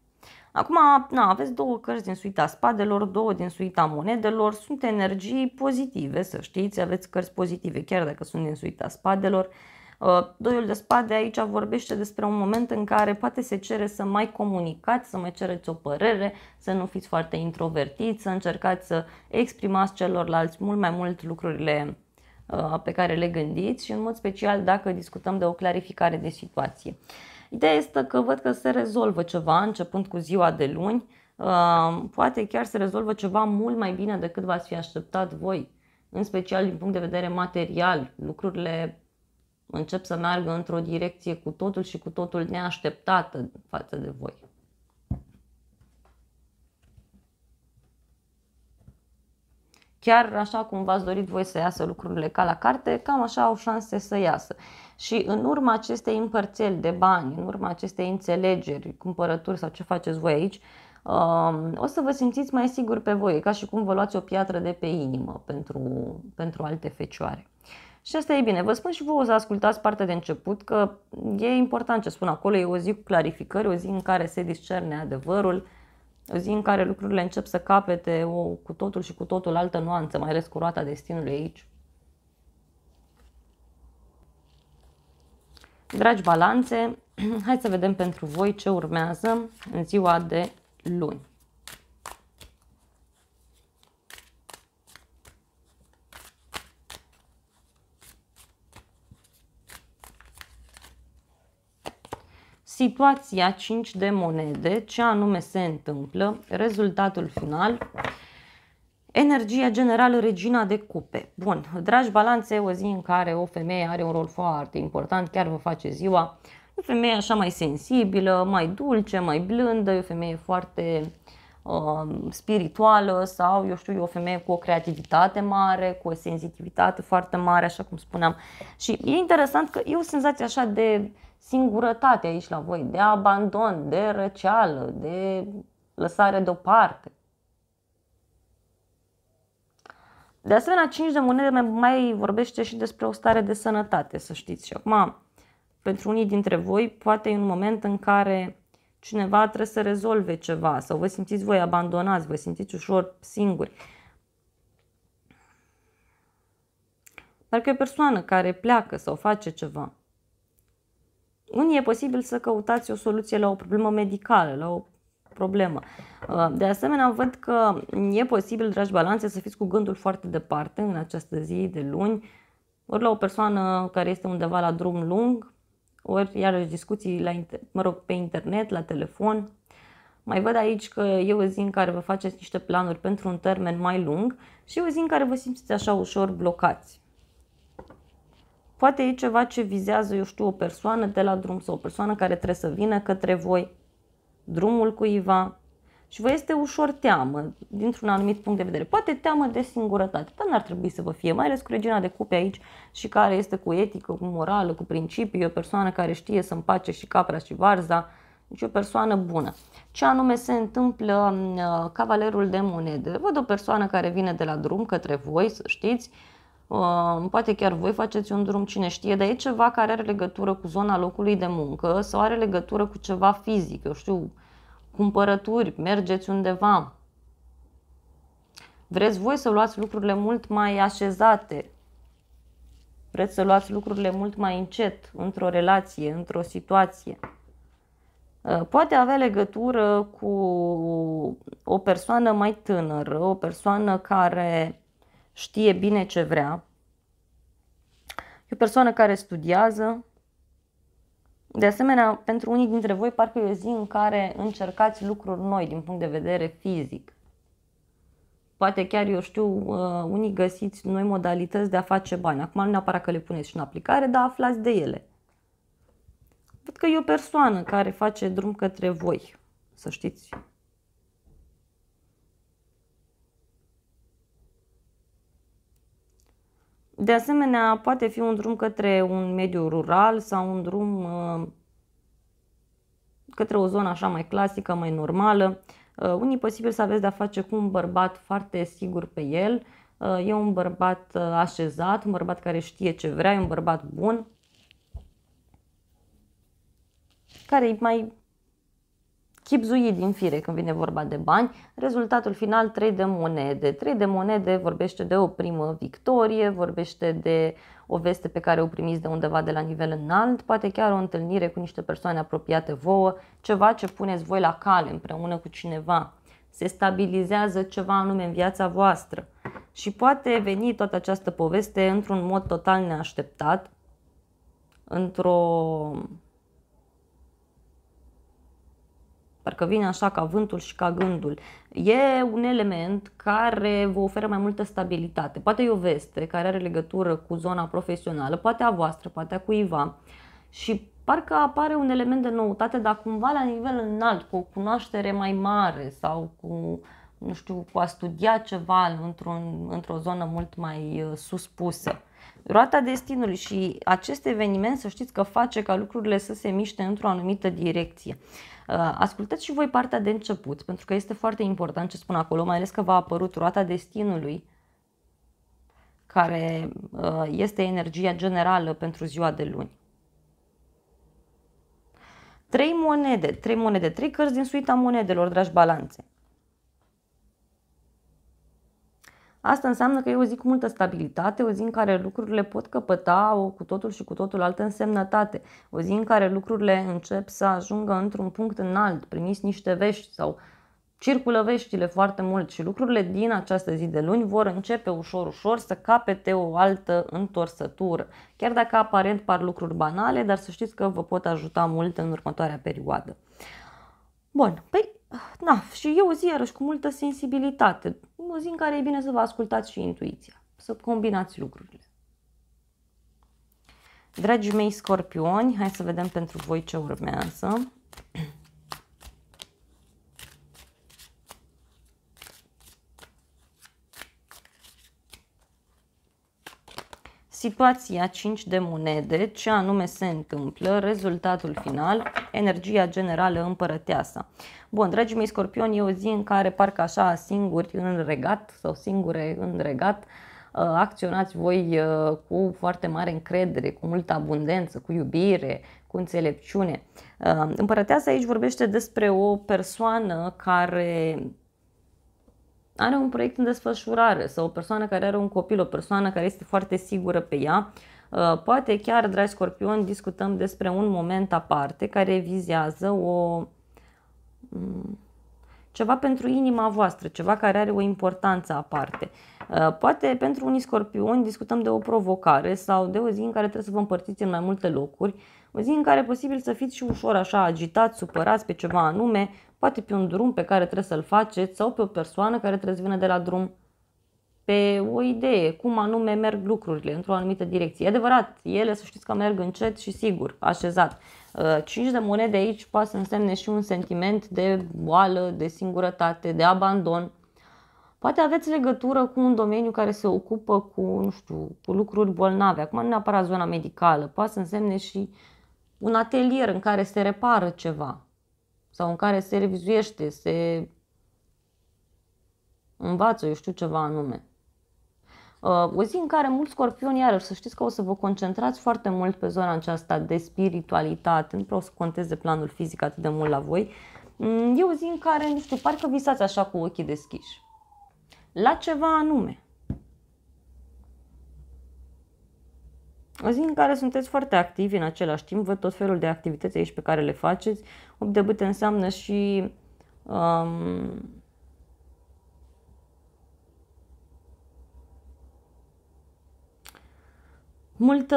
Acum, na, aveți două cărți din suita spadelor, două din suita monedelor, sunt energii pozitive, să știți, aveți cărți pozitive, chiar dacă sunt din suita spadelor. Uh, doiul de spade aici vorbește despre un moment în care poate se cere să mai comunicați, să mai cereți o părere, să nu fiți foarte introvertiți, să încercați să exprimați celorlalți mult mai mult lucrurile uh, pe care le gândiți și în mod special dacă discutăm de o clarificare de situație. Ideea este că văd că se rezolvă ceva începând cu ziua de luni, uh, poate chiar se rezolvă ceva mult mai bine decât v-ați fi așteptat voi, în special din punct de vedere material. Lucrurile încep să meargă într-o direcție cu totul și cu totul neașteptată față de voi. Chiar așa cum v-ați dorit voi să iasă lucrurile ca la carte, cam așa au șanse să iasă și în urma acestei împărțeli de bani, în urma acestei înțelegeri, cumpărături sau ce faceți voi aici, um, o să vă simțiți mai sigur pe voi, ca și cum vă luați o piatră de pe inimă pentru, pentru alte fecioare. Și asta e bine. Vă spun și vouă să ascultați partea de început că e important ce spun acolo, e o zi cu clarificări, o zi în care se discerne adevărul, o zi în care lucrurile încep să capete o cu totul și cu totul altă nuanță, mai ales cu roata destinului aici. Dragi balanțe, hai să vedem pentru voi ce urmează în ziua de luni. Situația 5 de monede, ce anume se întâmplă, rezultatul final, Energia generală, regina de cupe. Bun, dragi balanțe, o zi în care o femeie are un rol foarte important, chiar vă face ziua. E o femeie așa mai sensibilă, mai dulce, mai blândă, e o femeie foarte uh, spirituală sau, eu știu, e o femeie cu o creativitate mare, cu o sensitivitate foarte mare, așa cum spuneam. Și e interesant că e o senzație așa de singurătate aici la voi, de abandon, de răceală, de lăsare deoparte. De asemenea, 5 de monede mai vorbește și despre o stare de sănătate, să știți. Și acum, pentru unii dintre voi, poate e un moment în care cineva trebuie să rezolve ceva sau vă simțiți voi abandonați, vă simțiți ușor singuri. Dar că e o persoană care pleacă sau face ceva. Unii e posibil să căutați o soluție la o problemă medicală, la o problemă. Uh, de asemenea, văd că e posibil, dragi balanțe, să fiți cu gândul foarte departe în această zi de luni, ori la o persoană care este undeva la drum lung, ori iarăși discuții la, mă rog, pe internet, la telefon. Mai văd aici că e o zi în care vă faceți niște planuri pentru un termen mai lung și o zi în care vă simțiți așa ușor blocați. Poate e ceva ce vizează, eu știu, o persoană de la drum sau o persoană care trebuie să vină către voi drumul cuiva și vă este ușor teamă, dintr-un anumit punct de vedere. Poate teamă de singurătate, dar n-ar trebui să vă fie, mai ales cu regina de cupe aici și care este cu etică, cu morală, cu principii, o persoană care știe să împace și capra și varza, deci o persoană bună. Ce anume se întâmplă uh, cavalerul de monede? Văd o persoană care vine de la drum către voi, să știți, Ă, poate chiar voi faceți un drum, cine știe, dar e ceva care are legătură cu zona locului de muncă sau are legătură cu ceva fizic, eu știu, cumpărături, mergeți undeva. Vreți voi să luați lucrurile mult mai așezate, vreți să luați lucrurile mult mai încet într-o relație, într-o situație. Ă, poate avea legătură cu o persoană mai tânără, o persoană care știe bine ce vrea. E o persoană care studiază. De asemenea, pentru unii dintre voi, parcă e o zi în care încercați lucruri noi din punct de vedere fizic. Poate chiar, eu știu, uh, unii găsiți noi modalități de a face bani. Acum nu neapărat că le puneți și în aplicare, dar aflați de ele. Văd că e o persoană care face drum către voi, să știți. De asemenea, poate fi un drum către un mediu rural sau un drum uh, către o zonă așa mai clasică, mai normală. Uh, unii posibil să aveți de-a face cu un bărbat foarte sigur pe el. Uh, e un bărbat așezat, un bărbat care știe ce vrea, e un bărbat bun, care mai chipzuit din fire când vine vorba de bani. Rezultatul final 3 de monede. 3 de monede vorbește de o primă victorie, vorbește de o veste pe care o primiți de undeva de la nivel înalt, poate chiar o întâlnire cu niște persoane apropiate vouă, ceva ce puneți voi la cale împreună cu cineva. Se stabilizează ceva anume în viața voastră și poate veni toată această poveste într-un mod total neașteptat, într-o parcă vine așa ca vântul și ca gândul. E un element care vă oferă mai multă stabilitate. Poate e o veste care are legătură cu zona profesională, poate a voastră, poate a cuiva. Și parcă apare un element de noutate, dar cumva la nivel înalt, cu o cunoaștere mai mare sau cu, nu știu, cu a studia ceva într-un, într-o zonă mult mai uh, suspusă. Roata destinului și acest eveniment să știți că face ca lucrurile să se miște într-o anumită direcție. Uh, ascultați și voi partea de început, pentru că este foarte important ce spun acolo, mai ales că v-a apărut roata destinului, care uh, este energia generală pentru ziua de luni. Trei monede, trei monede, trei cărți din suita monedelor, dragi balanțe. Asta înseamnă că e o zi cu multă stabilitate, o zi în care lucrurile pot căpăta o cu totul și cu totul altă însemnătate, o zi în care lucrurile încep să ajungă într-un punct înalt, primiți niște vești sau circulă veștile foarte mult și lucrurile din această zi de luni vor începe ușor, ușor să capete o altă întorsătură. Chiar dacă aparent par lucruri banale, dar să știți că vă pot ajuta mult în următoarea perioadă. Bun, păi na, și e o zi, iarăși, cu multă sensibilitate. O zi în care e bine să vă ascultați și intuiția, să combinați lucrurile. Dragii mei scorpioni, hai să vedem pentru voi ce urmează. situația 5 de monede, ce anume se întâmplă, rezultatul final, energia generală împărăteasa. Bun, dragii mei scorpioni, e o zi în care parcă așa singuri în regat sau singure în regat uh, acționați voi uh, cu foarte mare încredere, cu multă abundență, cu iubire, cu înțelepciune. Uh, împărăteasa aici vorbește despre o persoană care are un proiect în desfășurare sau o persoană care are un copil, o persoană care este foarte sigură pe ea, uh, poate chiar, dragi scorpioni, discutăm despre un moment aparte care vizează o mm, ceva pentru inima voastră, ceva care are o importanță aparte. Uh, poate pentru unii scorpioni discutăm de o provocare sau de o zi în care trebuie să vă împărțiți în mai multe locuri, o zi în care posibil să fiți și ușor așa agitați, supărați pe ceva anume, poate pe un drum pe care trebuie să-l faceți sau pe o persoană care trebuie să vină de la drum, pe o idee, cum anume merg lucrurile într-o anumită direcție. E adevărat, ele să știți că merg încet și sigur, așezat. 5 uh, de monede aici poate să însemne și un sentiment de boală, de singurătate, de abandon. Poate aveți legătură cu un domeniu care se ocupă cu, nu știu, cu lucruri bolnave. Acum nu neapărat zona medicală, poate să însemne și un atelier în care se repară ceva sau în care se revizuiește, se învață, eu știu ceva anume. Uh, o zi în care mulți scorpioni, iarăși, să știți că o să vă concentrați foarte mult pe zona aceasta de spiritualitate, nu prea o să conteze planul fizic atât de mult la voi, mm, e o zi în care, nu știu, parcă visați așa cu ochii deschiși. La ceva anume. O zi în care sunteți foarte activi în același timp, văd tot felul de activități aici pe care le faceți. 8 de bâte înseamnă și um, multă,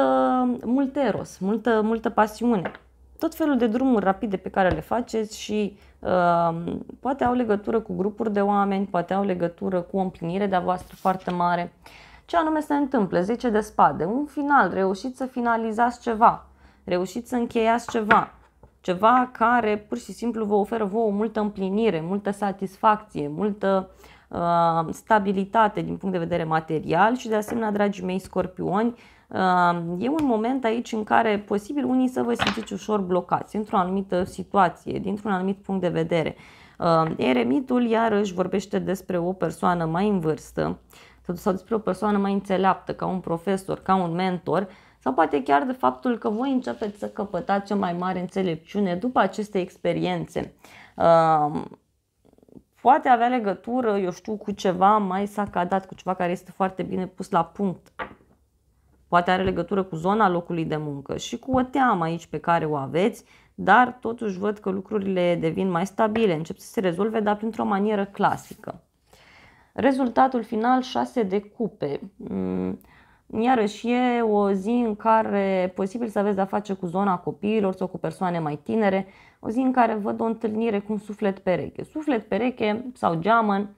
mult eros, multă, multă pasiune. Tot felul de drumuri rapide pe care le faceți și uh, poate au legătură cu grupuri de oameni, poate au legătură cu o împlinire de-a voastră foarte mare. Uh, ce anume se întâmplă, 10 de spade, un final, reușiți să finalizați ceva, reușiți să încheiați ceva, ceva care pur și simplu vă oferă vouă multă împlinire, multă satisfacție, multă uh, stabilitate din punct de vedere material și de asemenea, dragii mei scorpioni, uh, e un moment aici în care posibil unii să vă simțiți ușor blocați într-o anumită situație, dintr-un anumit punct de vedere. Uh, eremitul iarăși vorbește despre o persoană mai în vârstă, uh, sau despre o persoană mai înțeleaptă, ca un profesor, ca un mentor, sau poate chiar de faptul că voi începeți să căpătați cea mai mare înțelepciune după aceste experiențe. Poate avea legătură, eu știu, cu ceva mai sacadat, cu ceva care este foarte bine pus la punct. Poate are legătură cu zona locului de muncă și cu o teamă aici pe care o aveți, dar totuși văd că lucrurile devin mai stabile, încep să se rezolve, dar printr-o manieră clasică. Rezultatul final 6 de cupe. Mm, iarăși e o zi în care posibil să aveți de-a face cu zona copiilor sau cu persoane mai tinere, o zi în care văd o întâlnire cu un suflet pereche. Suflet pereche sau geamăn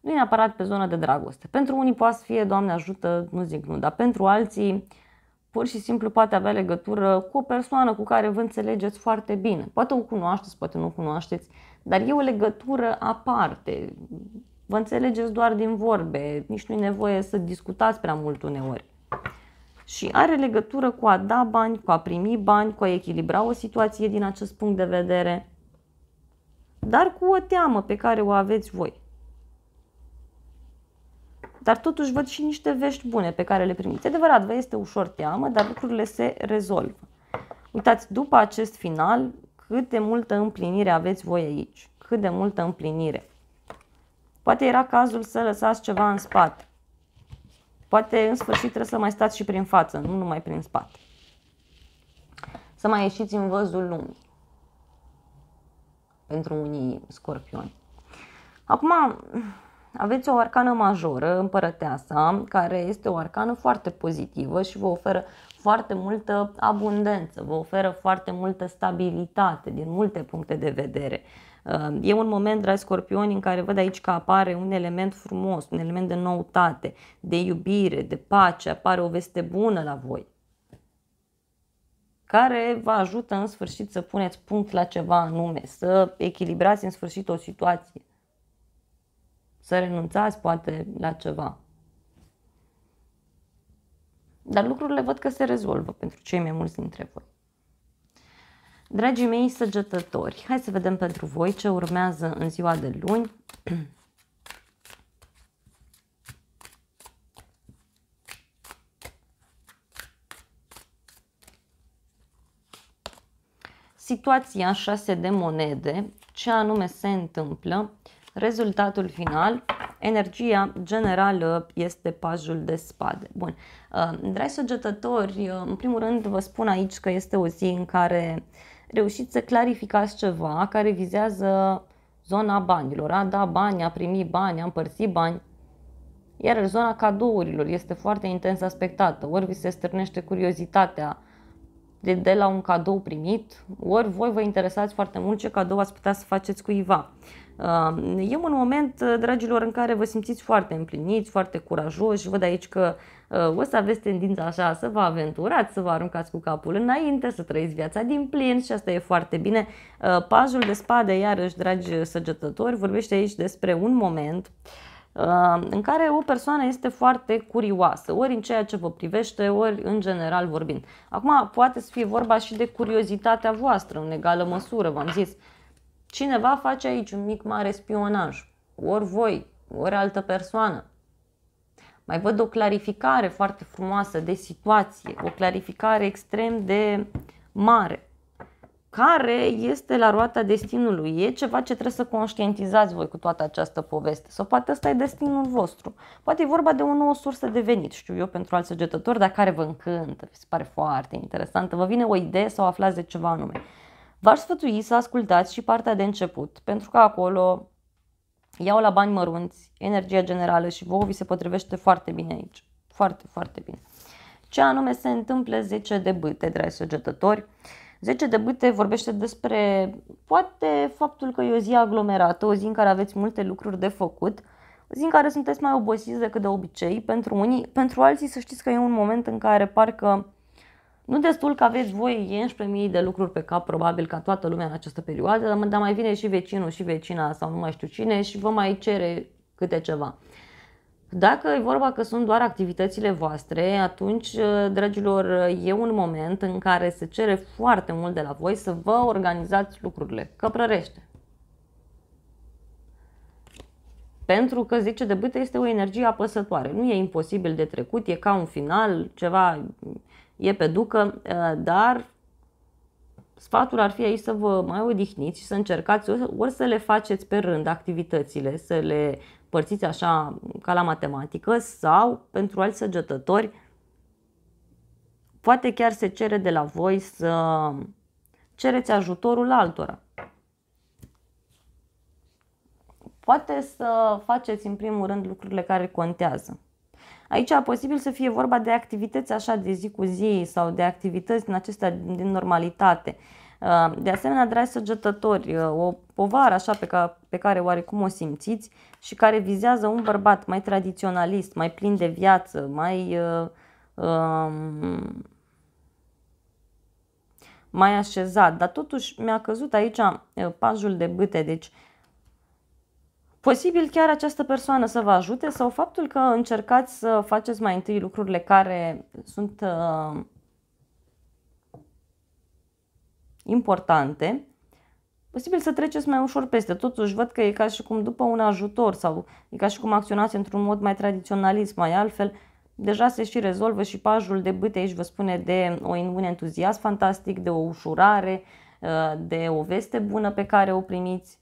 nu e neapărat pe zona de dragoste. Pentru unii poate să fie, Doamne ajută, nu zic nu, dar pentru alții pur și simplu poate avea legătură cu o persoană cu care vă înțelegeți foarte bine. Poate o cunoașteți, poate nu o cunoașteți, dar e o legătură aparte. Vă înțelegeți doar din vorbe, nici nu e nevoie să discutați prea mult uneori. Și are legătură cu a da bani, cu a primi bani, cu a echilibra o situație din acest punct de vedere, dar cu o teamă pe care o aveți voi. Dar totuși văd și niște vești bune pe care le primiți. Adevărat, vă este ușor teamă, dar lucrurile se rezolvă. Uitați, după acest final, cât de multă împlinire aveți voi aici, cât de multă împlinire. Poate era cazul să lăsați ceva în spate. Poate în sfârșit trebuie să mai stați și prin față, nu numai prin spate. Să mai ieșiți în văzul lumii. Pentru unii scorpioni. Acum, aveți o arcană majoră, împărăteasa, care este o arcană foarte pozitivă și vă oferă foarte multă abundență, vă oferă foarte multă stabilitate din multe puncte de vedere. Uh, e un moment, dragi scorpioni, în care văd aici că apare un element frumos, un element de noutate, de iubire, de pace, apare o veste bună la voi care vă ajută în sfârșit să puneți punct la ceva anume, să echilibrați în sfârșit o situație, să renunțați poate la ceva. Dar lucrurile văd că se rezolvă pentru cei mai mulți dintre voi. Dragii mei săgetători, hai să vedem pentru voi ce urmează în ziua de luni. Situația 6 de monede, ce anume se întâmplă, rezultatul final energia generală este pajul de spade. Bun, uh, dragi săgetători, uh, în primul rând vă spun aici că este o zi în care reușiți să clarificați ceva care vizează zona banilor, a da bani, a primi bani, a împărți bani, iar zona cadourilor este foarte intens aspectată, ori vi se strânește curiozitatea de, de la un cadou primit, ori voi vă interesați foarte mult ce cadou ați putea să faceți cuiva. E un moment, uh, dragilor, în care vă simțiți foarte împliniți, foarte curajoși. Văd aici că uh, o să aveți tendința așa să vă aventurați, să vă aruncați cu capul înainte, să trăiți viața din plin și asta e foarte bine. Uh, pajul de spade, iarăși, dragi săgetători, vorbește aici despre un moment în care o persoană este foarte curioasă, ori în ceea ce vă privește, ori în general vorbind. Acum, poate să fie vorba și de curiozitatea voastră în egală măsură, v-am zis. Cineva face aici un mic mare spionaj, ori voi, ori altă persoană. Mai văd o clarificare foarte frumoasă de situație, o clarificare extrem de mare, care este la roata destinului. E ceva ce trebuie să conștientizați voi cu toată această poveste. Sau poate ăsta e destinul vostru. Poate e vorba de o nouă sursă de venit, știu eu, pentru alți săgetători, dar care vă încântă, vi se pare foarte interesantă, vă vine o idee sau aflați de ceva anume. V-aș sfătui să ascultați și partea de început, pentru că acolo iau la bani mărunți energia generală și vouă vi se potrivește foarte bine aici. Foarte, foarte bine. Ce anume se întâmplă 10 de bâte, dragi săgetători? 10 de bâte vorbește despre poate faptul că e o zi aglomerată, o zi în care aveți multe lucruri de făcut, o zi în care sunteți mai obosiți decât de obicei pentru unii, pentru alții să știți că e un moment în care parcă nu destul că aveți voi 11.000 de lucruri pe cap, probabil ca toată lumea în această perioadă, dar mai vine și vecinul și vecina sau nu mai știu cine și vă mai cere câte ceva. Dacă e vorba că sunt doar activitățile voastre, atunci, ă, dragilor, e un moment în care se cere foarte mult de la voi să vă organizați lucrurile. Căprărește! Pentru că, zice de bâte este o energie apăsătoare. Nu e imposibil de trecut, e ca un final, ceva e pe ducă, ă, dar sfatul ar fi aici să vă mai odihniți și să încercați ori să le faceți pe rând activitățile, să le părțiți așa ca la matematică sau pentru alți săgetători poate chiar se cere de la voi să cereți ajutorul altora. Poate să faceți în primul rând lucrurile care contează. Aici posibil să fie vorba de activități așa de zi cu zi sau de activități din acestea din normalitate. Uh, de asemenea, dragi săgetători, uh, o povară așa pe, ca, pe care oarecum o simțiți și care vizează un bărbat mai tradiționalist, mai plin de viață, mai, uh, um, mai așezat, dar totuși mi-a căzut aici pajul de bâte, deci uh, Posibil chiar această persoană să vă ajute sau faptul că încercați să faceți mai întâi lucrurile care sunt uh, importante, posibil să treceți mai ușor peste. Totuși văd că e ca și cum după un ajutor sau e ca și cum acționați într-un mod mai tradiționalist, mai altfel, deja se și rezolvă și pajul de bâte aici vă spune de o, un entuziasm fantastic, de o ușurare, uh, de o veste bună pe care o primiți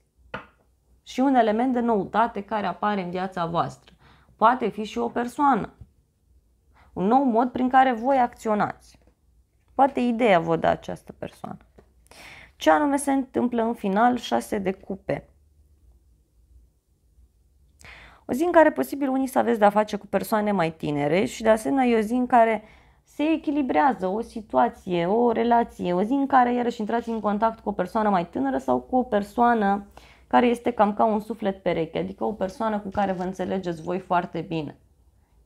și un element de noutate care apare în viața voastră. Poate fi și o persoană. Un nou mod prin care voi acționați. Poate ideea vă dă această persoană. Ce anume se întâmplă în final? 6 de cupe. O zi în care posibil unii să aveți de-a face cu persoane mai tinere și de asemenea e o zi în care se echilibrează o situație, o relație, o zi în care iarăși intrați în contact cu o persoană mai tânără sau cu o persoană uh, care este cam ca un suflet pereche, adică o persoană cu care vă înțelegeți voi foarte bine,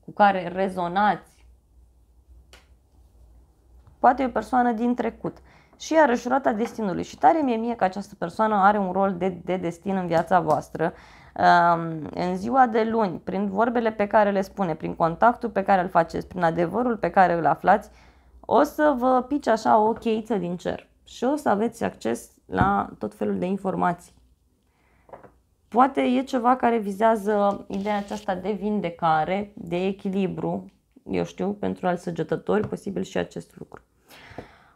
cu care rezonați. Poate e o persoană din trecut. Și iarăși roata destinului. Și tare mie mie că această persoană are un rol de, de destin în viața voastră. Um, în ziua de luni, prin vorbele pe care le spune, prin contactul pe care îl faceți, prin adevărul pe care îl aflați, o să vă pice așa o cheiță din cer și o să aveți acces la tot felul de informații. Poate e ceva care vizează ideea aceasta de vindecare, de echilibru, eu știu, pentru alți săgetători, posibil și acest lucru.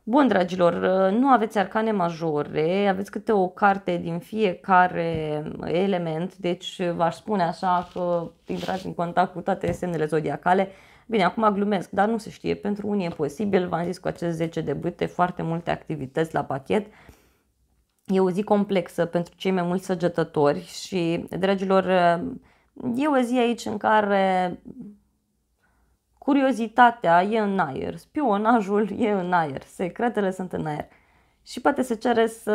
Bun, dragilor, nu aveți arcane majore, aveți câte o carte din fiecare element, deci v-aș spune așa că intrați în contact cu toate semnele zodiacale. Bine, acum glumesc, dar nu se știe, pentru unii e posibil, v-am zis cu acest 10 de bâte, foarte multe activități la pachet, E o zi complexă pentru cei mai mulți săgetători și, dragilor, e o zi aici în care curiozitatea e în aer, spionajul e în aer, secretele sunt în aer. Și poate se cere să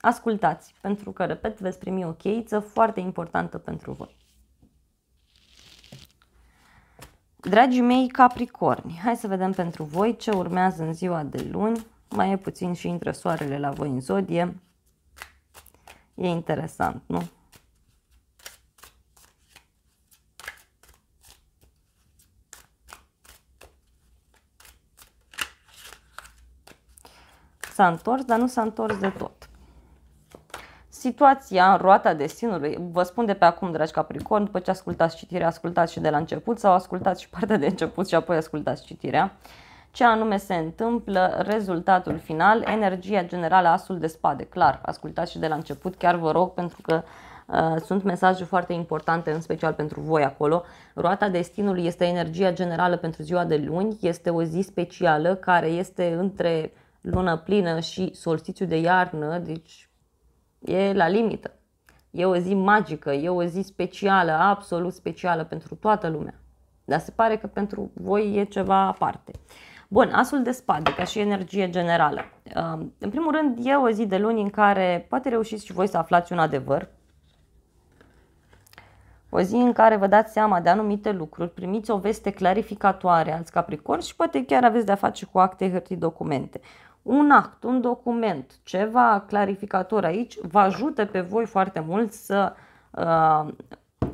ascultați, pentru că, repet, veți primi o cheiță foarte importantă pentru voi. Dragii mei capricorni, hai să vedem pentru voi ce urmează în ziua de luni. Mai e puțin și intră soarele la voi în zodie. E interesant, nu? S-a întors, dar nu s-a întors de tot. Situația în roata destinului, vă spun de pe acum, dragi Capricorn, după ce ascultați citirea, ascultați și de la început sau ascultați și partea de început și apoi ascultați citirea. Uh, ce anume se întâmplă, rezultatul final, energia generală, asul de spade. Clar, ascultați și de la început, chiar vă rog, pentru că uh, sunt mesaje foarte importante, în special pentru voi acolo. Roata destinului este energia generală pentru ziua de luni, este o zi specială care este între lună plină și solstițiu de iarnă, deci e la limită. E o zi magică, e o zi specială, absolut specială pentru toată lumea. Dar se pare că pentru voi e ceva aparte. Uh, Bun, asul de spade, ca și energie generală. În primul rând, e o zi de luni în care poate reușiți și voi să aflați un adevăr. O zi în care vă dați seama de anumite lucruri, primiți o veste clarificatoare alți capricorn și poate chiar aveți de-a face cu acte, hârtii, documente. Un act, un document, ceva clarificator aici vă ajută pe voi foarte mult să uh,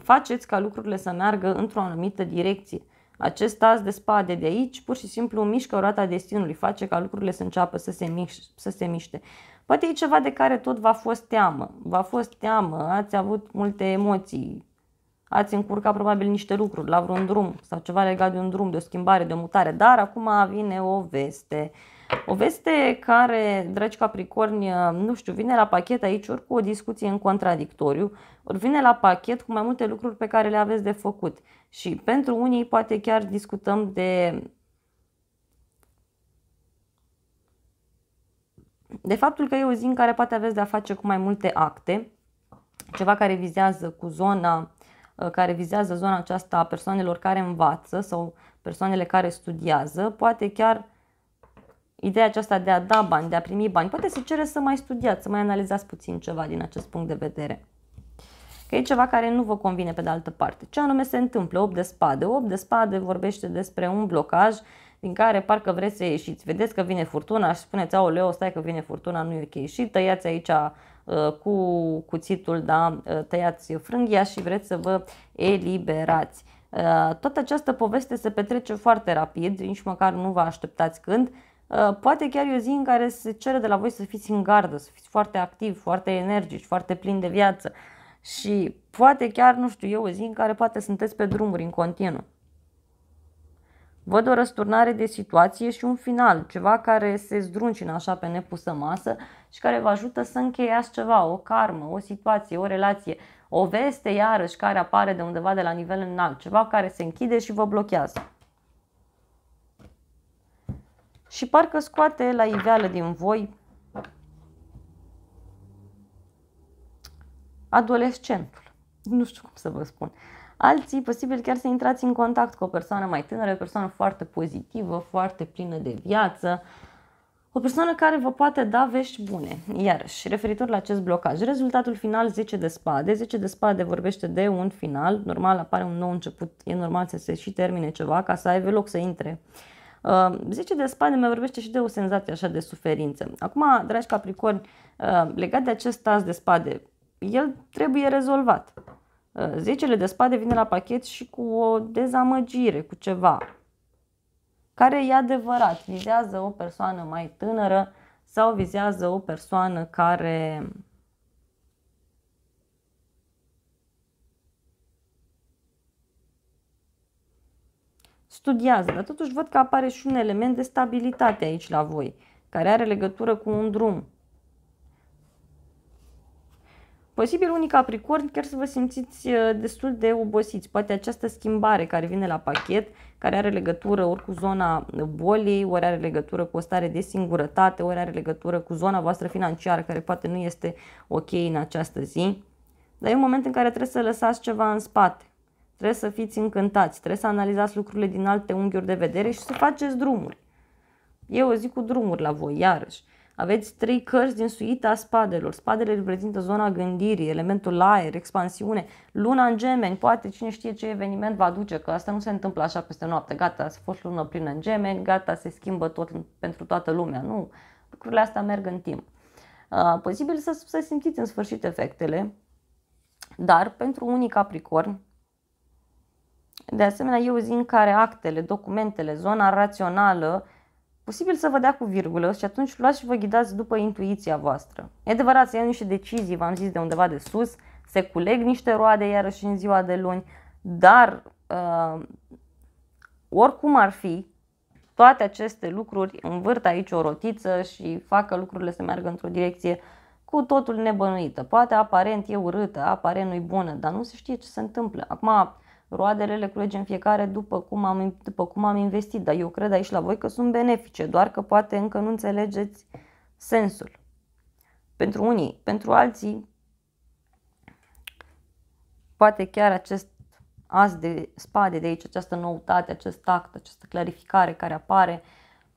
faceți ca lucrurile să meargă într-o anumită direcție acest as de spade de aici pur și simplu mișcă roata destinului, face ca lucrurile să înceapă să se, miș- să se miște. Poate e ceva de care tot v-a fost teamă. V-a fost teamă, ați avut multe emoții, ați încurcat probabil niște lucruri la vreun drum sau ceva legat de un drum, de o schimbare, de o mutare, dar acum vine o veste. O veste care, dragi capricorni, nu știu, vine la pachet aici ori cu o discuție în contradictoriu, ori vine la pachet cu mai multe lucruri pe care le aveți de făcut. Și pentru unii poate chiar discutăm de de faptul că e o zi în care poate aveți de-a face cu mai multe acte, ceva care vizează cu zona, uh, care vizează zona aceasta a persoanelor care învață sau persoanele care studiază, poate chiar Ideea aceasta de a da bani, de a primi bani, poate se cere să mai studiați, să mai analizați puțin ceva din acest punct de vedere. Că e ceva care nu vă convine pe de altă parte. Ce anume se întâmplă? 8 de spade. 8 de spade vorbește despre un blocaj din care parcă vreți să ieșiți. Vedeți că vine furtuna și spuneți, leu, stai că vine furtuna, nu e ok. Și tăiați aici uh, cu cuțitul, da, uh, tăiați frânghia și vreți să vă eliberați. Uh, toată această poveste se petrece foarte rapid, nici măcar nu vă așteptați când, Uh, poate chiar e o zi în care se cere de la voi să fiți în gardă, să fiți foarte activi, foarte energici, foarte plini de viață și poate chiar, nu știu eu, o zi în care poate sunteți pe drumuri în continuu. Văd o răsturnare de situație și un final, ceva care se zdruncină așa pe nepusă masă și care vă ajută să încheiați ceva, o karmă, o situație, o relație, o veste iarăși care apare de undeva de la nivel înalt, ceva care se închide și vă blochează și parcă scoate la iveală din voi adolescentul. Nu știu cum să vă spun. Alții, posibil chiar să intrați în contact cu o persoană mai tânără, o persoană foarte pozitivă, foarte plină de viață, o persoană care vă poate da vești bune. Iarăși, referitor la acest blocaj, rezultatul final 10 de spade. 10 de spade vorbește de un final, normal apare un nou început, e normal să se și termine ceva ca să aibă loc să intre uh, Zice de spate, mai vorbește și de o senzație așa de suferință. Acum, dragi capricorni, legat de acest tas de spade, el trebuie rezolvat. Zecele de spade vine la pachet și cu o dezamăgire, cu ceva, care e adevărat, vizează o persoană mai tânără sau vizează o persoană care studiază, dar totuși văd că apare și un element de stabilitate aici la voi, care are legătură cu un drum. Posibil unii capricorni chiar să vă simțiți uh, destul de obosiți. Poate această schimbare care vine la pachet, care are legătură ori cu zona bolii, ori are legătură cu o stare de singurătate, ori are legătură cu zona voastră financiară, care poate nu este ok în această zi. Dar e un moment în care trebuie să lăsați ceva în spate. Trebuie să fiți încântați, trebuie să analizați lucrurile din alte unghiuri de vedere și să faceți drumuri. Eu o zic cu drumuri la voi, iarăși. Aveți trei cărți din suita spadelor. Spadele reprezintă zona gândirii, elementul aer, expansiune, luna în gemeni. Poate cine știe ce eveniment va duce, că asta nu se întâmplă așa peste noapte. Gata, a fost lună plină în gemeni, gata, se schimbă tot pentru toată lumea. Nu, lucrurile astea merg în timp. Uh, posibil să, să simțiți în sfârșit efectele, dar pentru unii capricorn, de asemenea, eu zi în care actele, documentele, zona rațională, posibil să vă dea cu virgulă și atunci luați și vă ghidați după intuiția voastră. E adevărat să iau niște decizii, v-am zis, de undeva de sus, se culeg niște roade iarăși în ziua de luni, dar uh, oricum ar fi, toate aceste lucruri învârt aici o rotiță și fac lucrurile să meargă într-o direcție cu totul nebănuită. Poate aparent e urâtă, aparent nu-i bună, dar nu se știe ce se întâmplă. Acum, roadele le culegem fiecare după cum, am, după cum am investit, dar eu cred aici la voi că sunt benefice, doar că poate încă nu înțelegeți sensul. Pentru unii, pentru alții, poate chiar acest as de spade de aici, această noutate, acest tact, această clarificare care apare,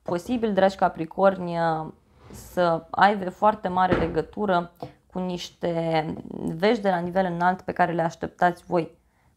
posibil, dragi Capricorni, să aibă foarte mare legătură cu niște vești de la nivel înalt pe care le așteptați voi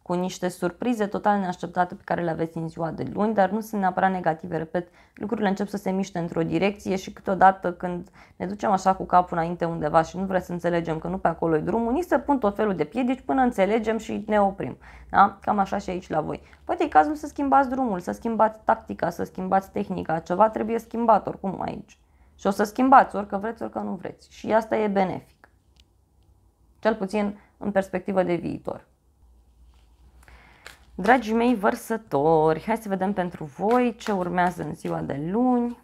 cu niște surprize total neașteptate pe care le aveți în ziua de luni, dar nu sunt neapărat negative, repet, lucrurile încep să se miște într-o direcție și câteodată când ne ducem așa cu capul înainte undeva și nu vrem să înțelegem că nu pe acolo e drumul, ni se pun tot felul de piedici până înțelegem și ne oprim. Da? Cam așa și aici la voi. Poate e cazul să schimbați drumul, să schimbați tactica, să schimbați tehnica, ceva trebuie schimbat oricum aici. Și o să schimbați, orică vreți, orică nu vreți. Și asta e benefic. Cel puțin în perspectivă de viitor. Dragii mei vărsători, hai să vedem pentru voi ce urmează în ziua de luni.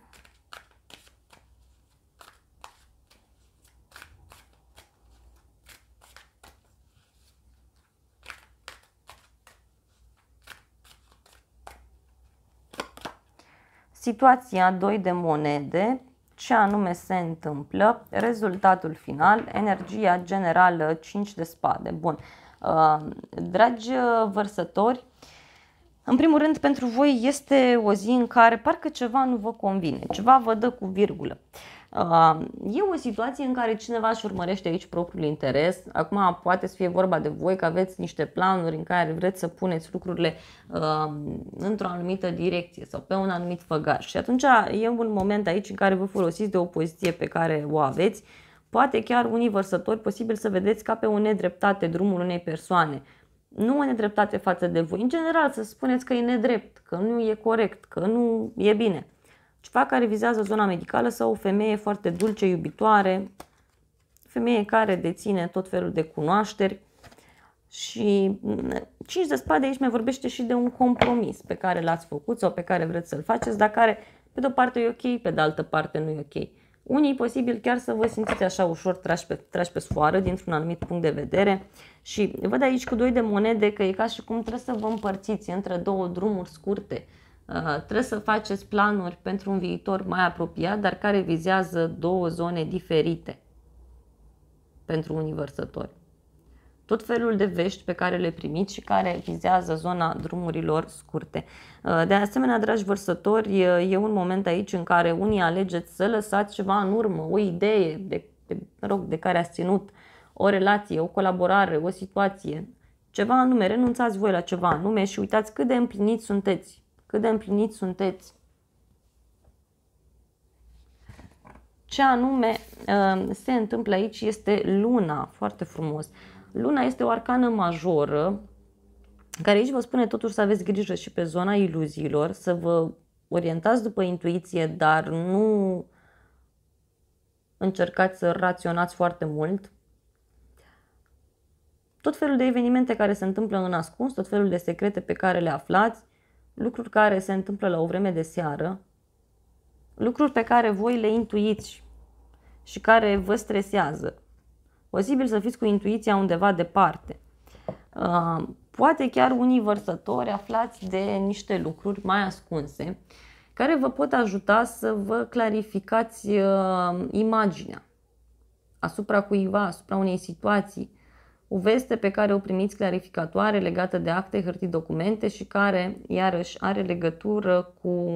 Situația 2 de monede, ce anume se întâmplă, rezultatul final, energia generală 5 de spade. Bun. Uh, dragi uh, vărsători, în primul rând, pentru voi este o zi în care parcă ceva nu vă convine, ceva vă dă cu virgulă. Uh, e o situație în care cineva își urmărește aici propriul interes. Acum poate să fie vorba de voi că aveți niște planuri în care vreți să puneți lucrurile uh, într-o anumită direcție sau pe un anumit făgaș. Și atunci e un moment aici în care vă folosiți de o poziție pe care o aveți Poate chiar unii vărsători, posibil să vedeți ca pe o nedreptate drumul unei persoane. Nu o nedreptate față de voi. În general, să spuneți că e nedrept, că nu e corect, că nu e bine. Ceva care vizează zona medicală sau o femeie foarte dulce, iubitoare, femeie care deține tot felul de cunoașteri. Și 5 mm, de spade aici mai vorbește și de un compromis pe care l-ați făcut sau pe care vreți să-l faceți, dar care pe de o parte e ok, pe de altă parte nu e ok. Unii posibil chiar să vă simțiți așa ușor trași pe, trași pe sfoară dintr-un anumit punct de vedere și văd aici cu doi de monede că e ca și cum trebuie să vă împărțiți între două drumuri scurte. Uh, trebuie să faceți planuri pentru un viitor mai apropiat, dar care vizează două zone diferite pentru universători tot felul de vești pe care le primiți și care vizează zona drumurilor scurte. Uh, de asemenea, dragi vărsători, uh, e un moment aici în care unii alegeți să lăsați ceva în urmă, o idee de, de, mă rog, de care ați ținut, o relație, o colaborare, o situație, ceva anume, renunțați voi la ceva anume și uitați cât de împliniți sunteți, cât de împliniți sunteți. Ce anume uh, se întâmplă aici este luna, foarte frumos. Luna este o arcană majoră, care aici vă spune totuși să aveți grijă și pe zona iluziilor, să vă orientați după intuiție, dar nu încercați să raționați foarte mult. Tot felul de evenimente care se întâmplă în ascuns, tot felul de secrete pe care le aflați, lucruri care se întâmplă la o vreme de seară, lucruri pe care voi le intuiți și care vă stresează. Posibil să fiți cu intuiția undeva departe. Uh, poate chiar unii vărsători aflați de niște lucruri mai ascunse care vă pot ajuta să vă clarificați uh, imaginea asupra cuiva, asupra unei situații. O veste pe care o primiți clarificatoare legată de acte, hârtii, documente și care, iarăși, are legătură cu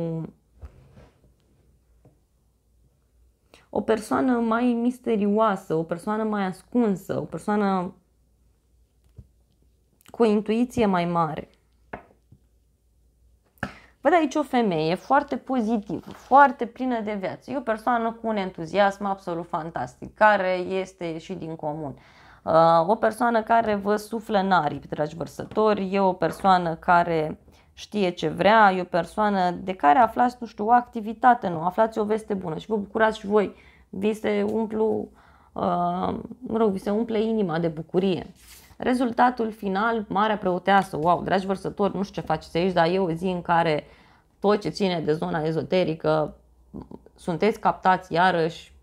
o persoană mai misterioasă, o persoană mai ascunsă, o persoană cu o intuiție mai mare. Văd aici o femeie foarte pozitivă, foarte plină de viață. E o persoană cu un entuziasm absolut fantastic, care este și din comun. Uh, o persoană care vă suflă în aripi, dragi vărsători, e o persoană care știe ce vrea, e o persoană de care aflați, nu știu, o activitate nu, aflați o veste bună și vă bucurați și voi. Vi se umplu, uh, mă rog, vi se umple inima de bucurie. Rezultatul final, Marea Preoteasă, wow, dragi vărsători, nu știu ce faceți aici, dar e o zi în care tot ce ține de zona ezoterică, sunteți captați iarăși,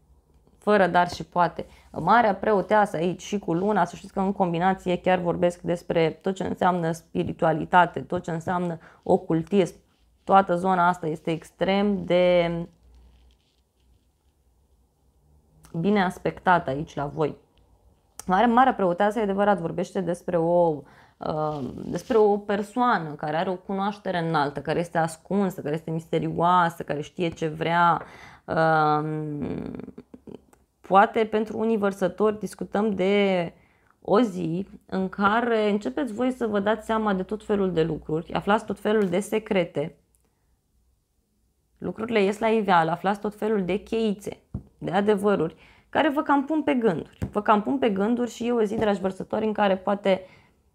fără dar și poate. Marea preoteasă aici și cu luna, să știți că în combinație chiar vorbesc despre tot ce înseamnă spiritualitate, tot ce înseamnă ocultism. Toată zona asta este extrem de bine aspectată aici la voi. Mare, marea preoteasă, e adevărat, vorbește despre o, uh, despre o persoană care are o cunoaștere înaltă, care este ascunsă, care este misterioasă, care știe ce vrea, uh, Poate pentru unii vărsători discutăm de o zi în care începeți voi să vă dați seama de tot felul de lucruri, aflați tot felul de secrete, lucrurile ies la iveală, aflați tot felul de cheițe, de adevăruri, care vă cam pun pe gânduri. Vă cam pun pe gânduri și eu o zi, dragi vărsători, în care poate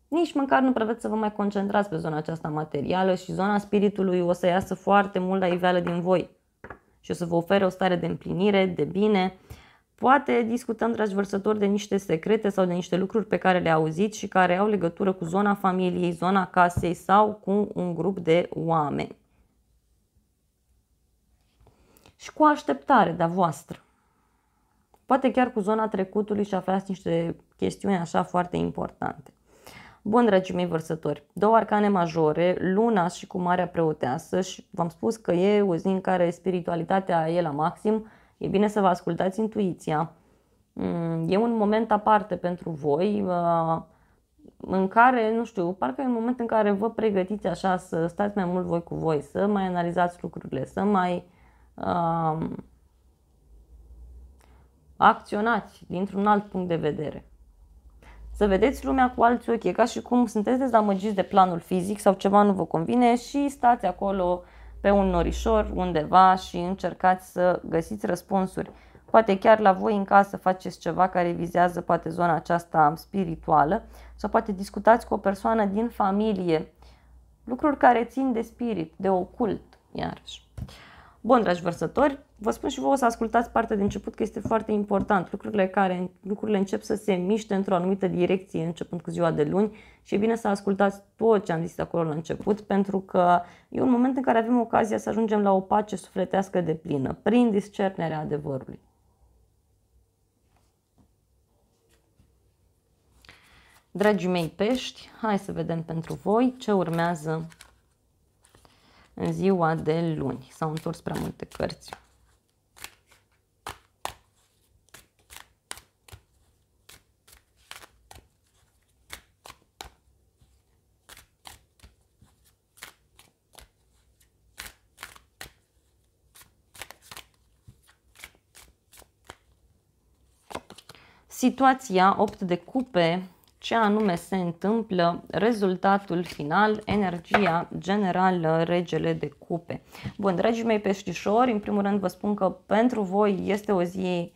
nici măcar nu prevedeți să vă mai concentrați pe zona aceasta materială și zona spiritului o să iasă foarte mult la iveală din voi și o să vă ofere o stare de împlinire, de bine, Poate discutăm, dragi vărsători, de niște secrete sau de niște lucruri pe care le auziți și care au legătură cu zona familiei, zona casei sau cu un grup de oameni. Și cu așteptare de-a voastră. Poate chiar cu zona trecutului și aflați niște chestiuni așa foarte importante. Bun, dragii mei vărsători, două arcane majore, luna și cu marea preoteasă și v-am spus că e o zi în care spiritualitatea e la maxim, e bine să vă ascultați intuiția. Mm, e un moment aparte pentru voi uh, în care, nu știu, parcă e un moment în care vă pregătiți așa să stați mai mult voi cu voi, să mai analizați lucrurile, să mai um, acționați dintr-un alt punct de vedere. Să vedeți lumea cu alți ochi, e ca și cum sunteți dezamăgiți de planul fizic sau ceva nu vă convine și stați acolo uh, pe un norișor undeva și încercați să găsiți răspunsuri. Poate chiar la voi în casă faceți ceva care vizează poate zona aceasta spirituală sau poate discutați cu o persoană din familie lucruri care țin de spirit, de ocult, iarăși. Bun, dragi vărsători, vă spun și vouă să ascultați partea de început că este foarte important. Lucrurile care lucrurile încep să se miște într-o anumită direcție începând cu ziua de luni și e bine să ascultați tot ce am zis acolo la început pentru că e un moment în care avem ocazia să ajungem la o pace sufletească de plină prin discernerea adevărului. Dragii mei pești, hai să vedem pentru voi ce urmează în ziua de luni. S-au întors prea multe cărți. Situația 8 de cupe ce anume se întâmplă, rezultatul final, energia generală, regele de cupe. Bun, dragii mei peștișori, în primul rând vă spun că pentru voi este o zi